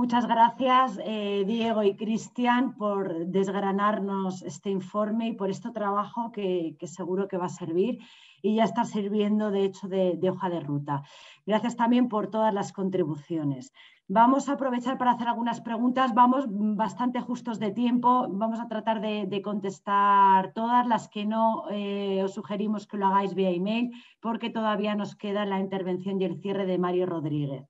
Speaker 1: Muchas gracias, eh, Diego y Cristian, por desgranarnos este informe y por este trabajo que, seguro que va a servir y ya está sirviendo, de hecho, de, hoja de ruta. Gracias también por todas las contribuciones. Vamos a aprovechar para hacer algunas preguntas. Vamos bastante justos de tiempo. Vamos a tratar de, contestar todas las que no eh, os sugerimos que lo hagáis vía email porque todavía nos queda la intervención y el cierre de Mario Rodríguez.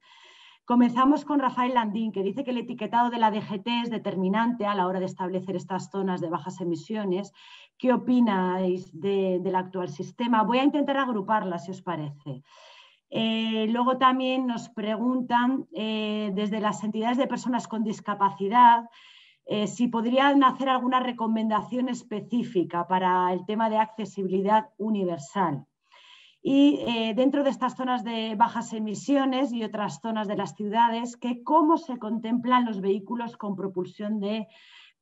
Speaker 1: Comenzamos con Rafael Landín, que dice que el etiquetado de la DGT es determinante a la hora de establecer estas zonas de bajas emisiones. ¿Qué opináis del actual sistema? Voy a intentar agruparlas, si os parece. Eh, luego también nos preguntan eh, desde las entidades de personas con discapacidad eh, si podrían hacer alguna recomendación específica para el tema de accesibilidad universal y eh, dentro de estas zonas de bajas emisiones y otras zonas de las ciudades, cómo se contemplan los vehículos con propulsión de,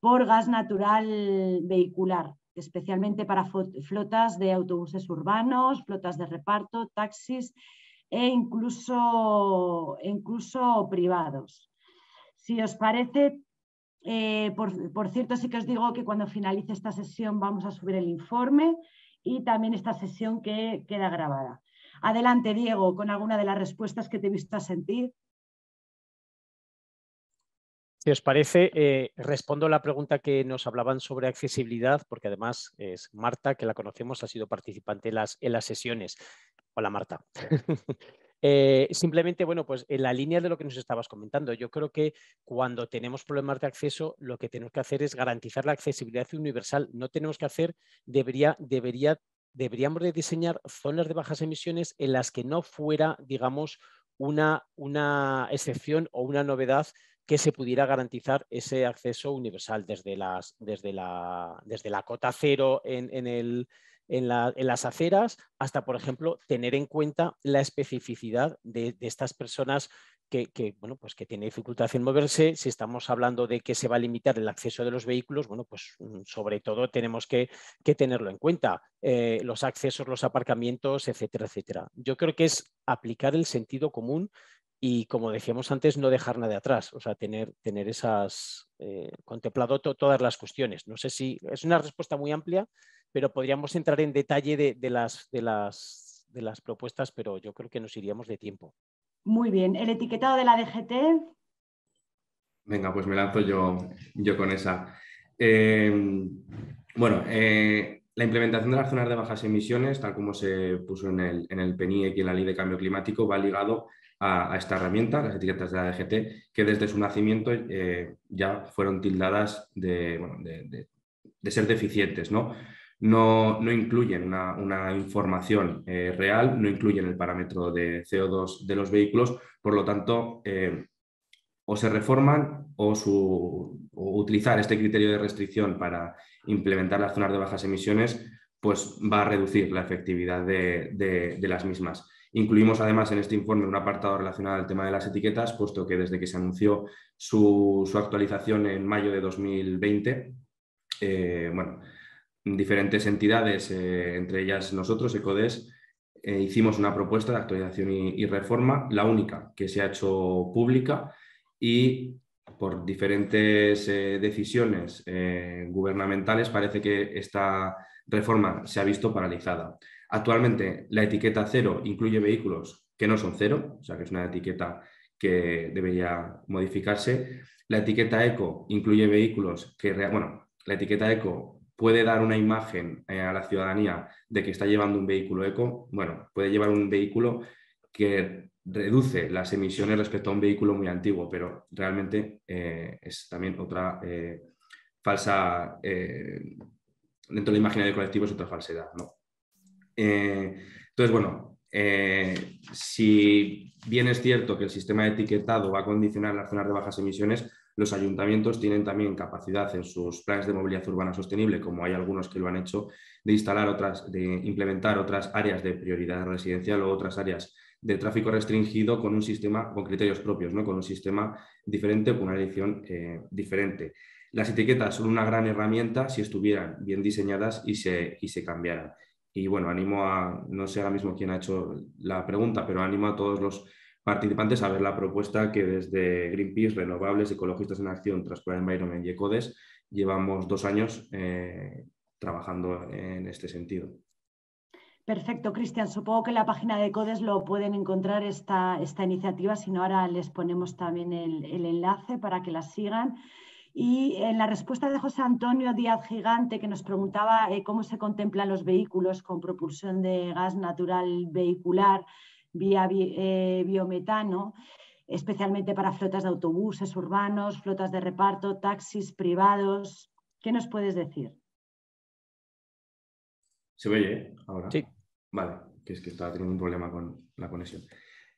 Speaker 1: por gas natural vehicular, especialmente para flotas de autobuses urbanos, flotas de reparto, taxis e incluso, incluso privados. Si os parece, eh, por cierto, sí que os digo que cuando finalice esta sesión vamos a subir el informe y también esta sesión que queda grabada. Adelante, Diego, con alguna de las respuestas que te viste a sentir.
Speaker 4: Si os parece, eh, respondo la pregunta que nos hablaban sobre accesibilidad, porque además es Marta, que la conocemos, ha sido participante las, en las sesiones. Hola, Marta. Eh, simplemente, bueno, pues en la línea de lo que nos estabas comentando, yo creo que cuando tenemos problemas de acceso, lo que tenemos que hacer es garantizar la accesibilidad universal. No tenemos que hacer, debería, debería, deberíamos de diseñar zonas de bajas emisiones en las que no fuera, digamos, una, una excepción o una novedad que se pudiera garantizar ese acceso universal desde, las, desde, la, desde la cota cero en, en el en, las aceras, hasta, por ejemplo, tener en cuenta la especificidad de, estas personas que, que, bueno, pues que tiene dificultad en moverse, si estamos hablando de que se va a limitar el acceso de los vehículos, bueno, pues mm, sobre todo tenemos que, tenerlo en cuenta, eh, los accesos, los aparcamientos, etcétera, etcétera. Yo creo que es aplicar el sentido común y, como decíamos antes, no dejar nada atrás, o sea, tener, esas, eh, contemplado todas las cuestiones. No sé si es una respuesta muy amplia, pero podríamos entrar en detalle de, las, de, las, propuestas, pero yo creo que nos iríamos de tiempo.
Speaker 1: Muy bien, el etiquetado de la DGT.
Speaker 5: Venga, pues me lanzo yo, yo con esa. Eh, bueno, eh, la implementación de las zonas de bajas emisiones, tal como se puso en el, en el y en la Ley de Cambio Climático, va ligado a, esta herramienta, las etiquetas de la DGT, que desde su nacimiento eh, ya fueron tildadas de, de ser deficientes, ¿no? no, incluyen una, información eh, real, no incluyen el parámetro de CO2 de los vehículos, por lo tanto, eh, o se reforman o, utilizar este criterio de restricción para implementar las zonas de bajas emisiones, pues va a reducir la efectividad de, las mismas. Incluimos además en este informe un apartado relacionado al tema de las etiquetas, puesto que desde que se anunció su, actualización en mayo de 2020, eh, bueno, diferentes entidades, eh, entre ellas nosotros, ECODES, eh, hicimos una propuesta de actualización y, reforma, la única que se ha hecho pública y por diferentes eh, decisiones gubernamentales parece que esta reforma se ha visto paralizada. Actualmente la etiqueta cero incluye vehículos que no son cero, o sea que es una etiqueta que debería modificarse. La etiqueta eco incluye vehículos que, bueno, la etiqueta eco puede dar una imagen eh, a la ciudadanía de que está llevando un vehículo eco, bueno, puede llevar un vehículo que reduce las emisiones respecto a un vehículo muy antiguo, pero realmente eh, es también otra eh, falsa, dentro de del colectivo es otra falsedad. ¿no? entonces, bueno, si bien es cierto que el sistema de etiquetado va a condicionar las zonas de bajas emisiones, los ayuntamientos tienen también capacidad en sus planes de movilidad urbana sostenible, como hay algunos que lo han hecho, de instalar otras, de implementar otras áreas de prioridad residencial o otras áreas de tráfico restringido con un sistema, con criterios propios, ¿no? con un sistema diferente, con una edición eh, diferente. Las etiquetas son una gran herramienta si estuvieran bien diseñadas y se, y se cambiaran. Y bueno, animo a, no sé ahora mismo quién ha hecho la pregunta, pero animo a todos los participantes a ver la propuesta que desde Greenpeace, Renovables, Ecologistas en Acción, Transport Environment y Ecodes llevamos dos años eh, trabajando en este sentido.
Speaker 1: Perfecto, Cristian. Supongo que en la página de ECODES lo pueden encontrar esta, esta iniciativa, si no ahora les ponemos también el, enlace para que la sigan. Y en la respuesta de José Antonio Díaz Gigante, que nos preguntaba eh, cómo se contemplan los vehículos con propulsión de gas natural vehicular, vía eh, biometano, especialmente para flotas de autobuses urbanos, flotas de reparto, taxis privados. ¿Qué nos puedes decir?
Speaker 5: ¿Se oye ¿eh? ahora? Sí. Vale, que es que estaba teniendo un problema con la conexión.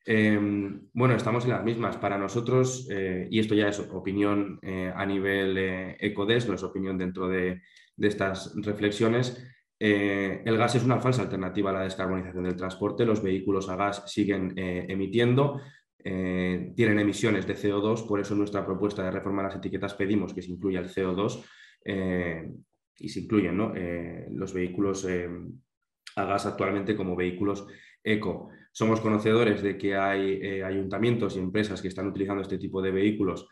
Speaker 5: Em, bueno, estamos en las mismas. Para nosotros, eh, y esto ya es opinión a nivel ECODES, no es opinión dentro de estas reflexiones, eh, el gas es una falsa alternativa a la descarbonización del transporte. Los vehículos a gas siguen eh, emitiendo, eh, tienen emisiones de CO2, por eso en nuestra propuesta de reforma de las etiquetas pedimos que se incluya el CO2 y se incluyen los vehículos a gas actualmente como vehículos eco. Somos conocedores de que hay ayuntamientos y empresas que están utilizando este tipo de vehículos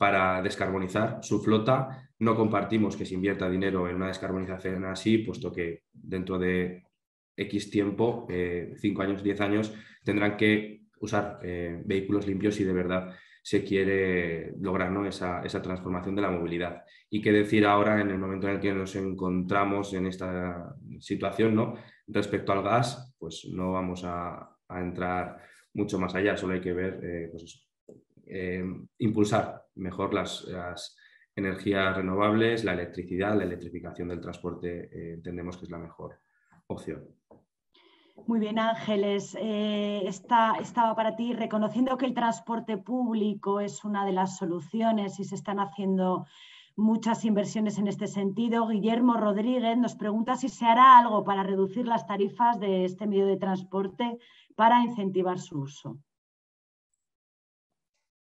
Speaker 5: para descarbonizar su flota. No compartimos que se invierta dinero en una descarbonización así, puesto que dentro de X tiempo, 5 eh, años, 10 años, tendrán que usar eh, vehículos limpios si de verdad se quiere lograr esa, transformación de la movilidad. Y qué decir ahora en el momento en el que nos encontramos en esta situación, ¿no? respecto al gas, pues no vamos a, entrar mucho más allá, solo hay que ver eh, pues eso, eh, impulsar mejor las, energías renovables, la electricidad, la electrificación del transporte, eh, entendemos que es la mejor opción.
Speaker 1: Muy bien, Ángeles. Eh, estaba para ti, reconociendo que el transporte público es una de las soluciones y se están haciendo muchas inversiones en este sentido. Guillermo Rodríguez nos pregunta si se hará algo para reducir las tarifas de este medio de transporte para incentivar su uso.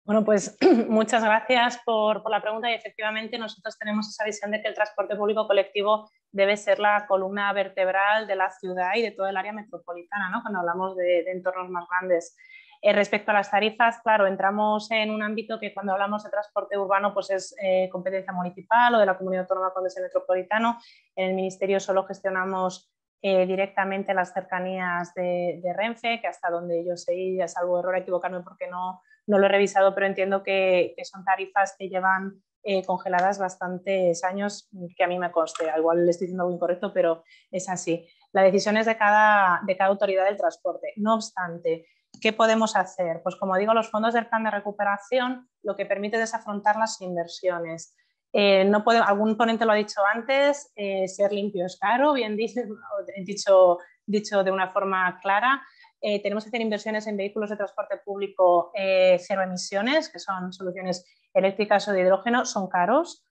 Speaker 1: Bueno, pues
Speaker 3: muchas gracias por, la pregunta y efectivamente nosotros tenemos esa visión de que el transporte público colectivo debe ser la columna vertebral de la ciudad y de todo el área metropolitana, ¿no? cuando hablamos de, entornos más grandes. Eh, respecto a las tarifas, claro, entramos en un ámbito que cuando hablamos de transporte urbano pues es eh, competencia municipal o de la comunidad autónoma cuando es el metropolitano. En el Ministerio solo gestionamos eh, directamente las cercanías de, de, Renfe, que hasta donde yo sé, y a salvo error equivocarme porque no, no lo he revisado, pero entiendo que, son tarifas que llevan eh, congeladas bastantes años, que a mí me coste. Algo le estoy diciendo algo incorrecto, pero es así. La decisión es de cada, autoridad del transporte. No obstante, ¿qué podemos hacer? Pues como digo, los fondos del plan de recuperación lo que permite es afrontar las inversiones. Eh, no algún ponente lo ha dicho antes, eh, ser limpio es caro, bien dicho de una forma clara. Eh, tenemos que hacer inversiones en vehículos de transporte público eh, cero emisiones, que son soluciones eléctricas o de hidrógeno, son caros.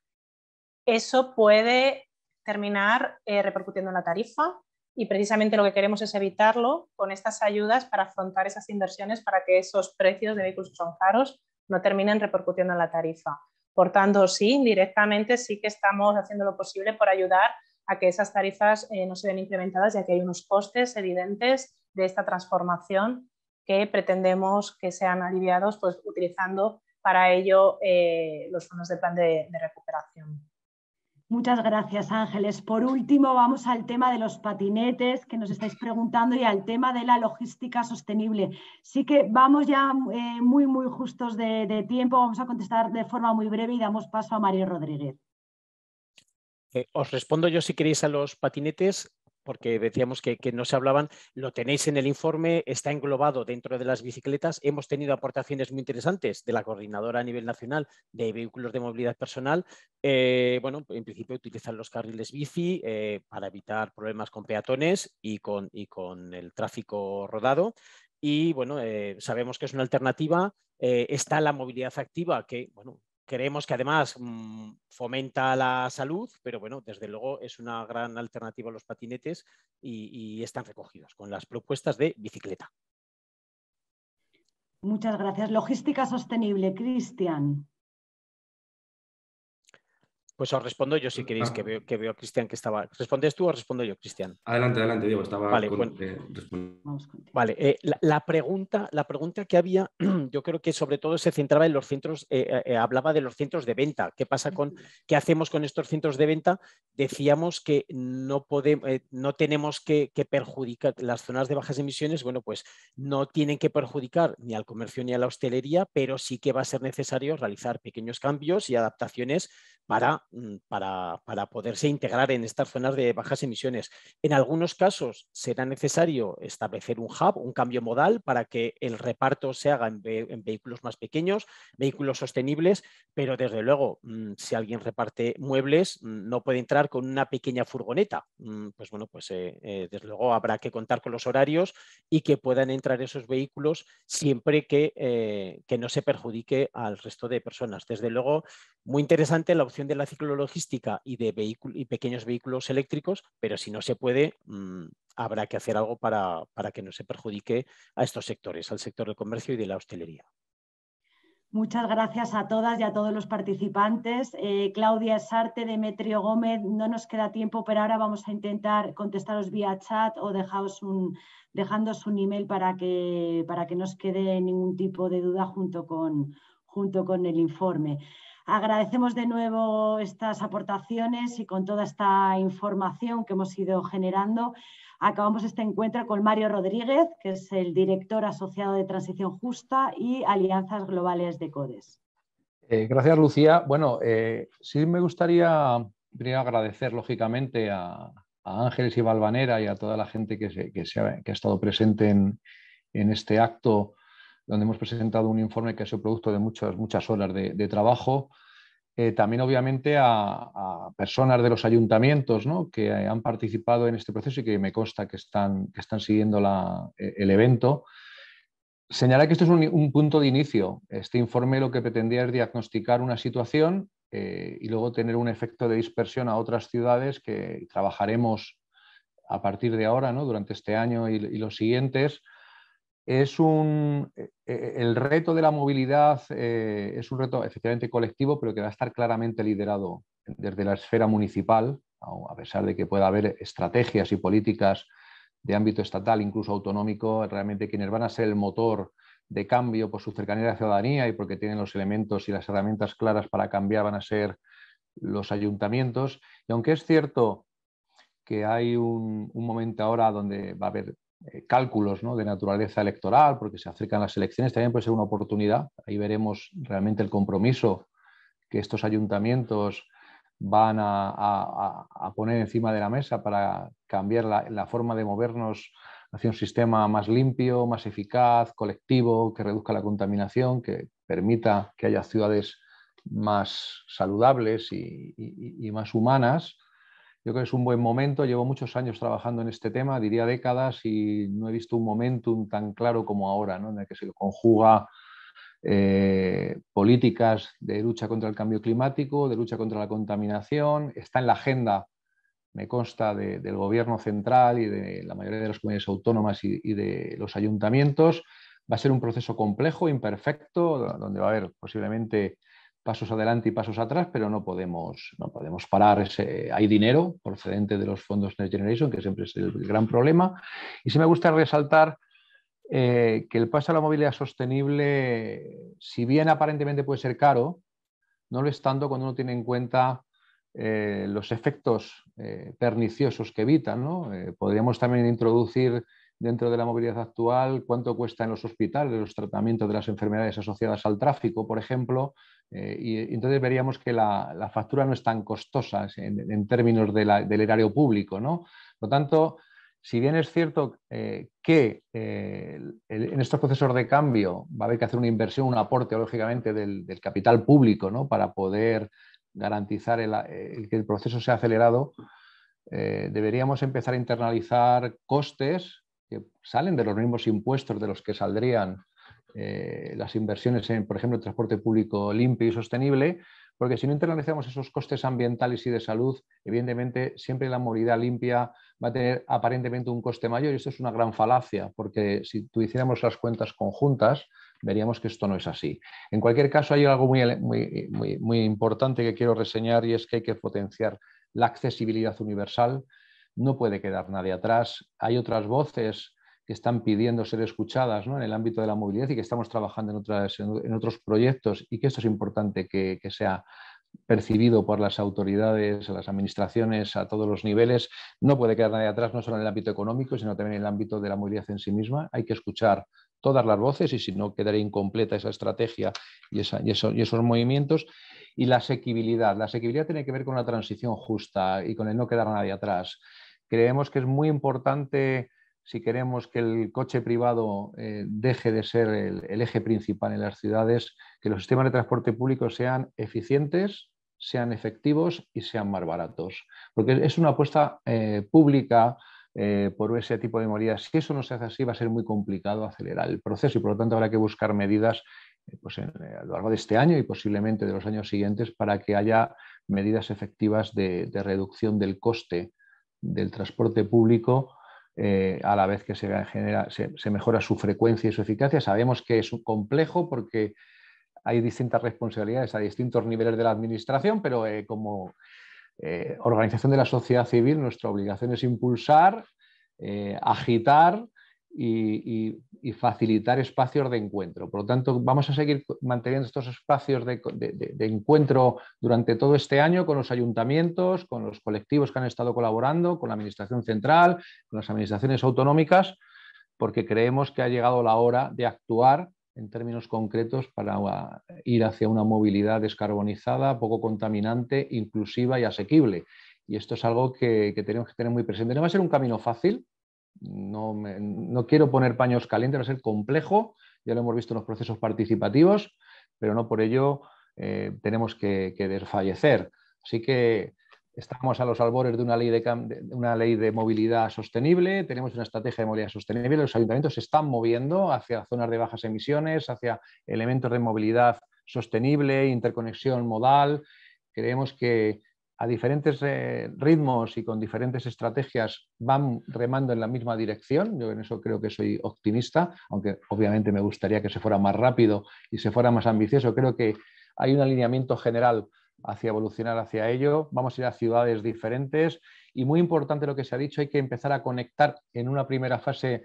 Speaker 3: Eso puede terminar eh, repercutiendo en la tarifa y precisamente lo que queremos es evitarlo con estas ayudas para afrontar esas inversiones para que esos precios de vehículos que son caros no terminen repercutiendo en la tarifa. Por tanto, sí, indirectamente sí que estamos haciendo lo posible por ayudar a que esas tarifas no se ven implementadas, ya que hay unos costes evidentes de esta transformación que pretendemos que sean aliviados pues, utilizando para
Speaker 1: ello eh, los fondos de plan de, recuperación. Muchas gracias, Ángeles. Por último, vamos al tema de los patinetes que nos estáis preguntando y al tema de la logística sostenible. Sí que vamos ya eh, muy, muy justos de, tiempo. Vamos a contestar de forma muy breve y damos paso a María Rodríguez.
Speaker 4: Eh, os respondo yo si queréis a los patinetes porque decíamos que, no se hablaban, lo tenéis en el informe, está englobado dentro de las bicicletas. Hemos tenido aportaciones muy interesantes de la coordinadora a nivel nacional de vehículos de movilidad personal. Eh, bueno, en principio utilizan los carriles bici eh, para evitar problemas con peatones y con, el tráfico rodado. Y bueno, eh, sabemos que es una alternativa. está la movilidad activa, que bueno, Creemos que además mm, fomenta la salud, pero bueno, desde luego es una gran alternativa a los patinetes y, y están recogidos con las propuestas de bicicleta.
Speaker 1: Muchas gracias. Logística sostenible, Cristian.
Speaker 4: Pues os respondo yo si queréis, ah. que veo, a Cristian que estaba. ¿Respondes tú o respondo yo, Cristian? Adelante, adelante, Diego, estaba. Vale, eh, vale eh, la, pregunta, la pregunta que había, yo creo que sobre todo se centraba en los centros, eh, hablaba de los centros de venta. ¿Qué pasa con, qué hacemos con estos centros de venta? Decíamos que no, podemos, no tenemos que perjudicar las zonas de bajas emisiones, bueno, pues no tienen que perjudicar ni al comercio ni a la hostelería, pero sí que va a ser necesario realizar pequeños cambios y adaptaciones para Mm, para, poderse integrar en estas zonas de bajas emisiones. En algunos casos será necesario establecer un hub, un cambio modal, para que el reparto se haga en, vehículos más pequeños, vehículos sostenibles, pero desde luego, mm, si alguien reparte muebles, mm, no puede entrar con una pequeña furgoneta. Pues bueno, pues eh, eh, desde luego habrá que contar con los horarios y que puedan entrar esos vehículos siempre que, eh, que no se perjudique al resto de personas. Desde luego, muy interesante la opción de la logística y de vehículos y pequeños vehículos eléctricos, pero si no se puede, mm, habrá que hacer algo para, que no se perjudique a estos sectores, al sector del comercio y de la hostelería.
Speaker 1: Muchas gracias a todas y a todos los participantes. Eh, Claudia Sarte, Demetrio Gómez, no nos queda tiempo, pero ahora vamos a intentar contestaros vía chat o dejaos un, dejándos un email para que, para que no os quede ningún tipo de duda junto con, junto con el informe. Agradecemos de nuevo estas aportaciones y con toda esta información que hemos ido generando. Acabamos este encuentro con Mario Rodríguez, que es el director asociado de Transición Justa y Alianzas Globales de CODES.
Speaker 6: Eh, gracias, Lucía. Bueno, eh, sí me gustaría primero agradecer, lógicamente, a, Ángeles y Valvanera y a toda la gente que, ha, estado presente en, en este acto donde hemos presentado un informe que ha sido producto de muchas, muchas horas de, trabajo. Eh, también, obviamente, a, personas de los ayuntamientos que han participado en este proceso y que me consta que están, siguiendo e, el evento. Señalar que esto es un, punto de inicio. Este informe lo que pretendía es diagnosticar una situación eh, y luego tener un efecto de dispersión a otras ciudades que trabajaremos a partir de ahora, durante este año y los siguientes, es eh, eh, el reto de la movilidad eh, es un reto efectivamente colectivo, pero que va a estar claramente liderado desde la esfera municipal, a pesar de que pueda haber estrategias y políticas de ámbito estatal, incluso autonómico, realmente quienes van a ser el motor de cambio por su cercanía a la ciudadanía y porque tienen los elementos y las herramientas claras para cambiar van a ser los ayuntamientos. Y aunque es cierto que hay un, un momento ahora donde va a haber eh, cálculos de naturaleza electoral, porque se acercan las elecciones, también puede ser una oportunidad. Ahí veremos realmente el compromiso que estos ayuntamientos van a, poner encima de la mesa para cambiar la, forma de movernos hacia un sistema más limpio, más eficaz, colectivo, que reduzca la contaminación, que permita que haya ciudades más saludables y más humanas. Yo creo que es un buen momento, llevo muchos años trabajando en este tema, diría décadas, y no he visto un momentum tan claro como ahora, en el que se conjuga eh, políticas de lucha contra el cambio climático, de lucha contra la contaminación, está en la agenda, me consta, del gobierno central y de la mayoría de las comunidades autónomas y de los ayuntamientos. Va a ser un proceso complejo, imperfecto, donde va a haber posiblemente pasos adelante y pasos atrás, pero no podemos, no podemos parar. hay dinero procedente de los fondos Next Generation, que siempre es el, gran problema. Y sí me gusta resaltar eh, que el paso a la movilidad sostenible, si bien aparentemente puede ser caro, no lo es tanto cuando uno tiene en cuenta eh, los efectos eh, perniciosos que evitan. ¿no? podríamos también introducir dentro de la movilidad actual, cuánto cuesta en los hospitales los tratamientos de las enfermedades asociadas al tráfico, por ejemplo, eh, y entonces veríamos que la, factura no es tan costosa en, términos del erario público. Por lo tanto, si bien es cierto eh, que eh, en estos procesos de cambio va a haber que hacer una inversión, un aporte, lógicamente, del, capital público para poder garantizar que el proceso sea acelerado, deberíamos empezar a internalizar costes que salen de los mismos impuestos de los que saldrían eh, las inversiones en, por ejemplo, el transporte público limpio y sostenible, porque si no internalizamos esos costes ambientales y de salud, evidentemente siempre la movilidad limpia va a tener aparentemente un coste mayor y esto es una gran falacia, porque si tuviéramos hiciéramos las cuentas conjuntas, veríamos que esto no es así. En cualquier caso, hay algo muy, muy, muy importante que quiero reseñar y es que hay que potenciar la accesibilidad universal no puede quedar nadie atrás. Hay otras voces que están pidiendo ser escuchadas ¿no? en el ámbito de la movilidad y que estamos trabajando en, en otros proyectos y que esto es importante que, sea percibido por las autoridades, las administraciones a todos los niveles. No puede quedar nadie atrás, no solo en el ámbito económico, sino también en el ámbito de la movilidad en sí misma. Hay que escuchar todas las voces y si no quedaría incompleta esa estrategia y, y, y, esos movimientos. Y la asequibilidad. La asequibilidad tiene que ver con la transición justa y con el no quedar nadie atrás. Creemos que es muy importante si queremos que el coche privado eh, deje de ser el, eje principal en las ciudades, que los sistemas de transporte público sean eficientes, sean efectivos y sean más baratos. Porque es una apuesta eh, pública eh, por ese tipo de medidas. Si eso no se hace así, va a ser muy complicado acelerar el proceso y por lo tanto habrá que buscar medidas pues, a lo largo de este año y posiblemente de los años siguientes para que haya medidas efectivas de reducción del coste del transporte público eh, a la vez que se, genera, se, mejora su frecuencia y su eficacia. Sabemos que es un complejo porque hay distintas responsabilidades a distintos niveles de la administración, pero eh, como eh, organización de la sociedad civil nuestra obligación es impulsar, agitar y, facilitar espacios de encuentro. Por lo tanto, vamos a seguir manteniendo estos espacios de, encuentro durante todo este año con los ayuntamientos, con los colectivos que han estado colaborando, con la Administración Central, con las administraciones autonómicas, porque creemos que ha llegado la hora de actuar en términos concretos para ah, ir hacia una movilidad descarbonizada, poco contaminante, inclusiva y asequible. Y esto es algo que tenemos que tener muy presente. No va a ser un camino fácil, no, quiero poner paños calientes, va a ser complejo, ya lo hemos visto en los procesos participativos, pero no por ello eh, tenemos que, desfallecer. Así que estamos a los albores de una, ley de, de una ley de movilidad sostenible, tenemos una estrategia de movilidad sostenible, los ayuntamientos se están moviendo hacia zonas de bajas emisiones, hacia elementos de movilidad sostenible, interconexión modal. Creemos que, a diferentes eh, ritmos y con diferentes estrategias van remando en la misma dirección. Yo en eso creo que soy optimista, aunque obviamente me gustaría que se fuera más rápido y se fuera más ambicioso. Creo que hay un alineamiento general hacia evolucionar hacia ello. Vamos a ir a ciudades diferentes y muy importante lo que se ha dicho, hay que empezar a conectar en una primera fase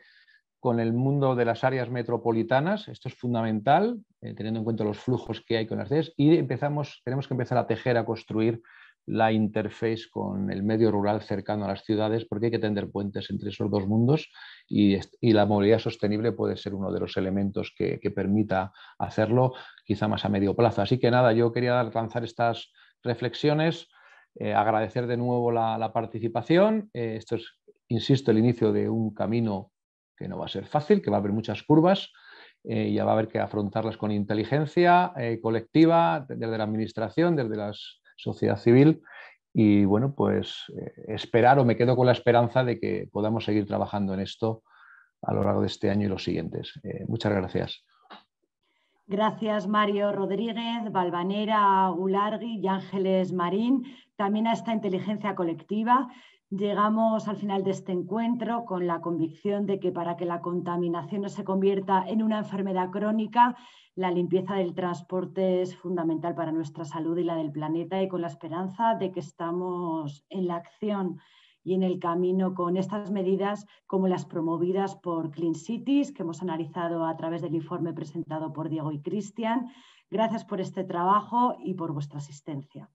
Speaker 6: con el mundo de las áreas metropolitanas. Esto es fundamental, eh, teniendo en cuenta los flujos que hay con las redes, y empezamos, tenemos que empezar a tejer, a construir la interface con el medio rural cercano a las ciudades, porque hay que tender puentes entre esos dos mundos y, la movilidad sostenible puede ser uno de los elementos que, permita hacerlo, quizá más a medio plazo. Así que nada, yo quería lanzar estas reflexiones, eh, agradecer de nuevo la, participación. Eh, esto es, insisto, el inicio de un camino que no va a ser fácil, que va a haber muchas curvas, eh, y ya va a haber que afrontarlas con inteligencia colectiva, desde la administración, desde las sociedad civil. Y bueno, pues eh, esperar o me quedo con la esperanza de que podamos seguir trabajando en esto a lo largo de este año y los siguientes. Eh, muchas gracias.
Speaker 1: Gracias, Mario Rodríguez, Balvanera Gulargui y Ángeles Marín, también a esta inteligencia colectiva Llegamos al final de este encuentro con la convicción de que para que la contaminación no se convierta en una enfermedad crónica, la limpieza del transporte es fundamental para nuestra salud y la del planeta y con la esperanza de que estamos en la acción y en el camino con estas medidas como las promovidas por Clean Cities, que hemos analizado a través del informe presentado por Diego y Cristian. Gracias por este trabajo
Speaker 6: y por vuestra asistencia.